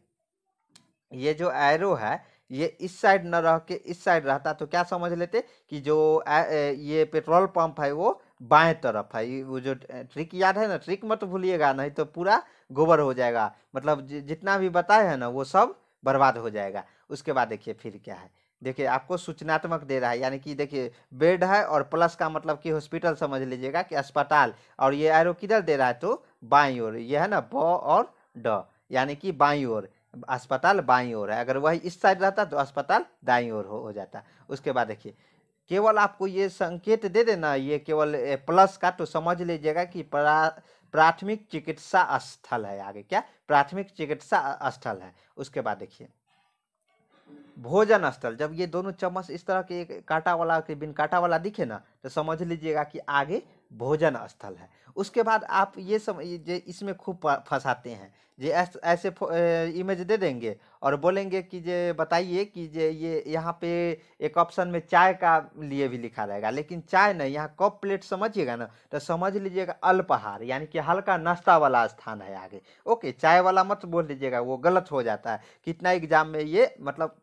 ये जो एरो है ये इस साइड न रह के इस साइड रहता तो क्या समझ लेते कि जो ये पेट्रोल पंप है वो बाएं तरफ है वो जो ट्रिक याद है ना ट्रिक मत भूलिएगा नहीं तो पूरा गोबर हो जाएगा मतलब जितना भी बताए है ना वो सब बर्बाद हो जाएगा उसके बाद देखिए फिर क्या है देखिए आपको सूचनात्मक दे रहा है यानी कि देखिए बेड है और प्लस का मतलब कि हॉस्पिटल समझ लीजिएगा कि अस्पताल और ये एरो किधर दे रहा है तो बाई ओर यह है ना ब और ड यानी कि बाई ओर अस्पताल बाई ओर है अगर वही इस साइड रहता तो अस्पताल दाई ओर हो, हो जाता उसके बाद देखिए केवल आपको ये संकेत दे देना ये केवल प्लस का तो समझ लीजिएगा कि प्रा प्राथमिक चिकित्सा स्थल है आगे क्या प्राथमिक चिकित्सा स्थल है उसके बाद देखिए भोजन स्थल जब ये दोनों चम्मच इस तरह के एक कांटा वाला के बिन कांटा वाला दिखे ना तो समझ लीजिएगा कि आगे भोजन स्थल है उसके बाद आप ये सम ये इसमें खूब फंसाते हैं जे ऐस, ऐसे इमेज दे देंगे और बोलेंगे कि जे बताइए कि जे ये यहाँ पे एक ऑप्शन में चाय का लिए भी लिखा रहेगा लेकिन चाय नहीं यहाँ कप प्लेट समझिएगा ना तो समझ लीजिएगा अल्पहार यानी कि हल्का नाश्ता वाला स्थान है आगे ओके चाय वाला मत बोल लीजिएगा वो गलत हो जाता है कितना एग्जाम में ये मतलब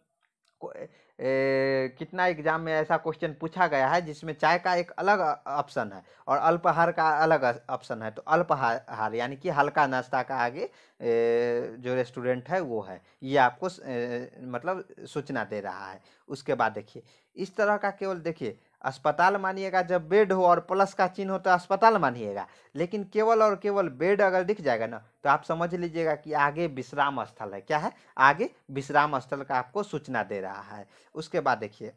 ए, कितना एग्जाम में ऐसा क्वेश्चन पूछा गया है जिसमें चाय का एक अलग ऑप्शन है और अल्पहार का अलग ऑप्शन है तो अल्पहार यानी कि हल्का नाश्ता का आगे ए, जो रेस्टोरेंट है वो है ये आपको ए, मतलब सूचना दे रहा है उसके बाद देखिए इस तरह का केवल देखिए अस्पताल मानिएगा जब बेड हो और प्लस का चिन्ह हो तो अस्पताल मानिएगा लेकिन केवल और केवल बेड अगर दिख जाएगा ना तो आप समझ लीजिएगा कि आगे विश्राम स्थल है क्या है आगे विश्राम स्थल का आपको सूचना दे रहा है उसके बाद देखिए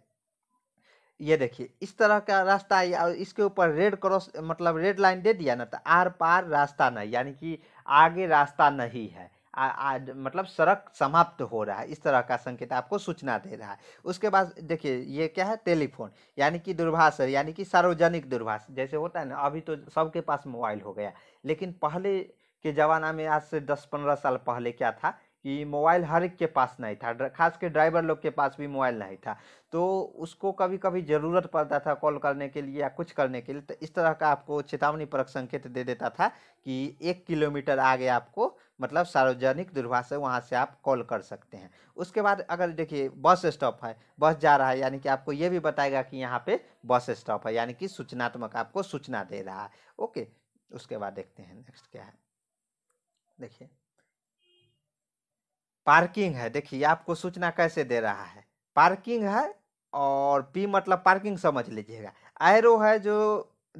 ये देखिए इस तरह का रास्ता और इसके ऊपर रेड क्रॉस मतलब रेड लाइन दे दिया ना तो आर पार रास्ता नहीं यानी कि आगे रास्ता नहीं है आ, आ, मतलब सड़क समाप्त हो रहा है इस तरह का संकेत आपको सूचना दे रहा है उसके बाद देखिए ये क्या है टेलीफोन यानी कि दूरभाष यानी कि सार्वजनिक दूरभाष जैसे होता है ना अभी तो सबके पास मोबाइल हो गया लेकिन पहले के ज़माना में आज से दस पंद्रह साल पहले क्या था कि मोबाइल हर एक के पास नहीं था खास के ड्राइवर लोग के पास भी मोबाइल नहीं था तो उसको कभी कभी ज़रूरत पड़ता था कॉल करने के लिए या कुछ करने के लिए तो इस तरह का आपको चेतावनी परक संकेत दे देता था कि एक किलोमीटर आगे आपको मतलब सार्वजनिक दूरभाष है वहाँ से आप कॉल कर सकते हैं उसके बाद अगर देखिए बस स्टॉप है बस जा रहा है यानी कि आपको ये भी बताएगा कि यहाँ पे बस स्टॉप है यानी कि सूचनात्मक आपको सूचना दे रहा है ओके उसके बाद देखते हैं नेक्स्ट क्या है देखिए पार्किंग है देखिए आपको सूचना कैसे दे रहा है पार्किंग है और पी मतलब पार्किंग समझ लीजिएगा एरो है जो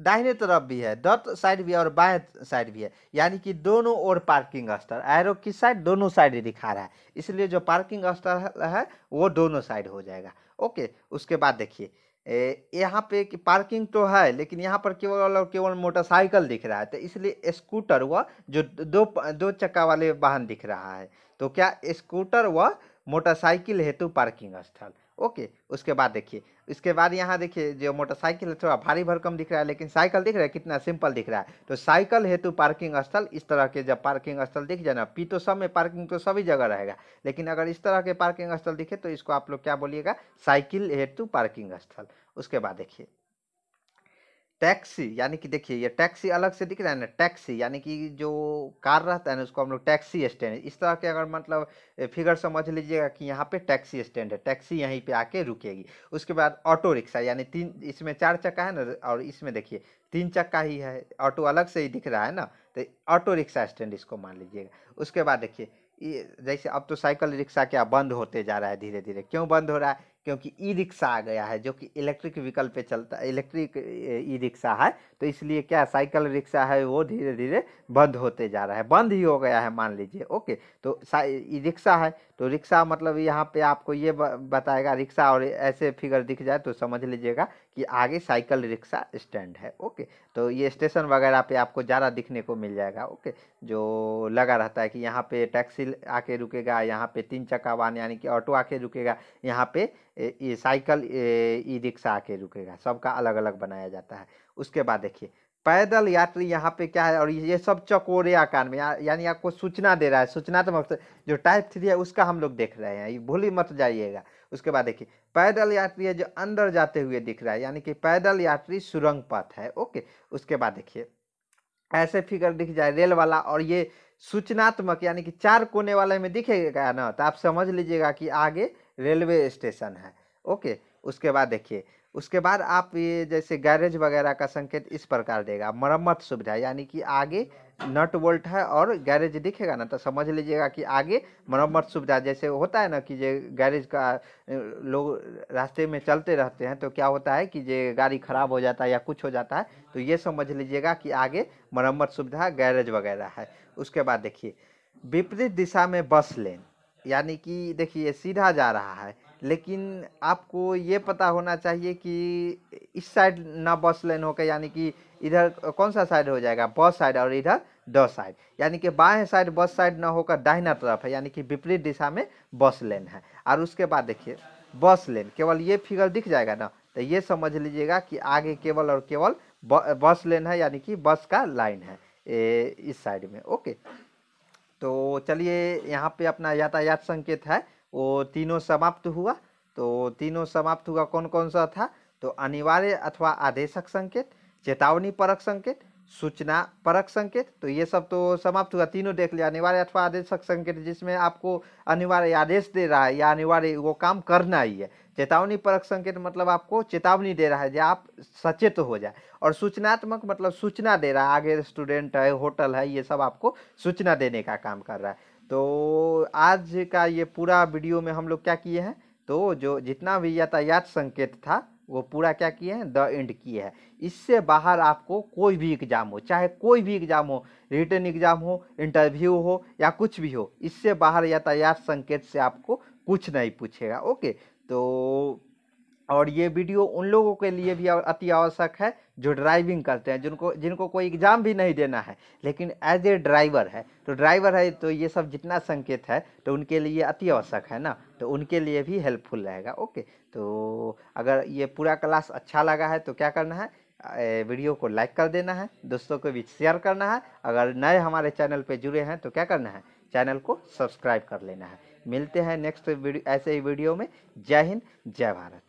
दाहिने तरफ भी है डॉट साइड भी है और बाएं साइड भी है यानी कि दोनों ओर पार्किंग स्थल एरो किस साइड दोनों साइड दिखा रहा है इसलिए जो पार्किंग स्थल है वो दोनों साइड हो जाएगा ओके उसके बाद देखिए यहाँ पे कि पार्किंग तो है लेकिन यहाँ पर केवल और केवल मोटरसाइकिल दिख रहा है तो इसलिए स्कूटर व जो दो दो चक्का वाले वाहन दिख रहा है तो क्या स्कूटर व मोटरसाइकिल हेतु पार्किंग स्थल ओके उसके बाद देखिए इसके बाद यहाँ देखिए जो मोटरसाइकिल है थोड़ा भारी भरकम दिख रहा है लेकिन साइकिल दिख रहा है कितना सिंपल दिख रहा है तो साइकिल हेतु पार्किंग स्थल इस तरह के जब पार्किंग स्थल दिख जाए ना पी तो सब में पार्किंग तो सभी जगह रहेगा लेकिन अगर इस तरह के पार्किंग स्थल दिखे तो इसको आप लोग क्या बोलिएगा साइकिल हेतु पार्किंग स्थल उसके बाद देखिए टैक्सी यानी कि देखिए ये टैक्सी अलग से दिख रहा है ना टैक्सी यानी कि जो कार रहता है ना उसको हम लोग टैक्सी स्टैंड इस तरह के अगर मतलब फिगर समझ लीजिएगा कि यहाँ पे टैक्सी स्टैंड है टैक्सी यहीं पे आके रुकेगी उसके बाद ऑटो रिक्शा यानी तीन इसमें चार चक्का है ना और इसमें देखिए तीन चक्का ही है ऑटो अलग से ही दिख रहा है ना तो ऑटो रिक्शा स्टैंड इसको मान लीजिएगा उसके बाद देखिए ये जैसे अब तो साइकिल रिक्शा क्या बंद होते जा रहा है धीरे धीरे क्यों बंद हो रहा है क्योंकि ई रिक्शा आ गया है जो कि इलेक्ट्रिक व्हीकल पे चलता इलेक्ट्रिक ई रिक्शा है तो इसलिए क्या साइकिल रिक्शा है वो धीरे धीरे बंद होते जा रहा है बंद ही हो गया है मान लीजिए ओके तो ई रिक्शा है तो रिक्शा मतलब यहाँ पे आपको ये बताएगा रिक्शा और ऐसे फिगर दिख जाए तो समझ लीजिएगा कि आगे साइकिल रिक्शा स्टैंड है ओके तो ये स्टेशन वगैरह पे आपको ज़्यादा दिखने को मिल जाएगा ओके जो लगा रहता है कि यहाँ पे टैक्सी आके रुकेगा यहाँ पे तीन चक्का वाहन यानी कि ऑटो आके रुकेगा यहाँ पे ये साइकिल ई रिक्शा आके रुकेगा सबका अलग अलग बनाया जाता है उसके बाद देखिए पैदल यात्री यहाँ पे क्या है और ये सब चकोरे आकार में या, यानी आपको सूचना दे रहा है सूचनात्मक तो जो टाइप थ्री है उसका हम लोग देख रहे हैं भूल ही मत जाइएगा उसके बाद देखिए पैदल यात्री है जो अंदर जाते हुए दिख रहा है यानी कि पैदल यात्री सुरंग पथ है ओके उसके बाद देखिए ऐसे फिगर दिख जाए रेल वाला और ये सूचनात्मक यानी कि चार कोने वाले में दिखेगा ना तो आप समझ लीजिएगा कि आगे रेलवे स्टेशन है ओके उसके बाद देखिए उसके बाद आप ये जैसे गैरेज वगैरह का संकेत इस प्रकार देगा मरम्मत सुविधा यानी कि आगे नट वोल्ट है और गैरेज दिखेगा ना तो समझ लीजिएगा कि आगे मरम्मत सुविधा जैसे होता है ना कि जे गैरेज का लोग रास्ते में चलते रहते हैं तो क्या होता है कि जे गाड़ी खराब हो जाता है या कुछ हो जाता है तो ये समझ लीजिएगा कि आगे मरम्मत सुविधा गैरेज वगैरह है उसके बाद देखिए विपरीत दिशा में बस लेन यानी कि देखिए सीधा जा रहा है लेकिन आपको ये पता होना चाहिए कि इस साइड ना बस लेन होकर यानी कि इधर कौन सा साइड हो जाएगा बस साइड और इधर द साइड यानी कि बाएं साइड बस साइड ना होकर दाहिना तरफ है यानी कि विपरीत दिशा में बस लेन है और उसके बाद देखिए बस लेन केवल ये फिगर दिख जाएगा ना तो ये समझ लीजिएगा कि आगे केवल और केवल बस लेन है यानी कि बस का लाइन है ए, इस साइड में ओके तो चलिए यहाँ पे अपना यातायात संकेत है वो तीनों समाप्त हुआ तो तीनों समाप्त हुआ कौन कौन सा था तो अनिवार्य अथवा आदेशक संकेत चेतावनी परक संकेत सूचना परक संकेत तो ये सब तो समाप्त हुआ तीनों देख लिया अनिवार्य अथवा आदेशक संकेत जिसमें आपको अनिवार्य आदेश दे रहा है या अनिवार्य वो काम करना ही है चेतावनी परक संकेत मतलब आपको चेतावनी दे रहा है जो आप सचेत हो जाए और सूचनात्मक मतलब सूचना दे रहा है आगे रेस्टोरेंट है होटल है ये सब आपको सूचना देने का काम कर रहा है तो आज का ये पूरा वीडियो में हम लोग क्या किए हैं तो जो जितना भी यातायात संकेत था वो पूरा क्या किए हैं द एंड किए हैं इससे बाहर आपको कोई भी एग्ज़ाम हो चाहे कोई भी एग्ज़ाम हो रिटर्न एग्ज़ाम हो इंटरव्यू हो या कुछ भी हो इससे बाहर यातायात संकेत से आपको कुछ नहीं पूछेगा ओके तो और ये वीडियो उन लोगों के लिए भी अति आवश्यक है जो ड्राइविंग करते हैं जिनको जिनको कोई एग्ज़ाम भी नहीं देना है लेकिन एज ए ड्राइवर है तो ड्राइवर है तो ये सब जितना संकेत है तो उनके लिए अति आवश्यक है ना तो उनके लिए भी हेल्पफुल रहेगा ओके तो अगर ये पूरा क्लास अच्छा लगा है तो क्या करना है वीडियो को लाइक कर देना है दोस्तों को भी शेयर करना है अगर नए हमारे चैनल पर जुड़े हैं तो क्या करना है चैनल को सब्सक्राइब कर लेना है मिलते हैं नेक्स्ट ऐसे ही वीडियो में जय हिंद जय भारत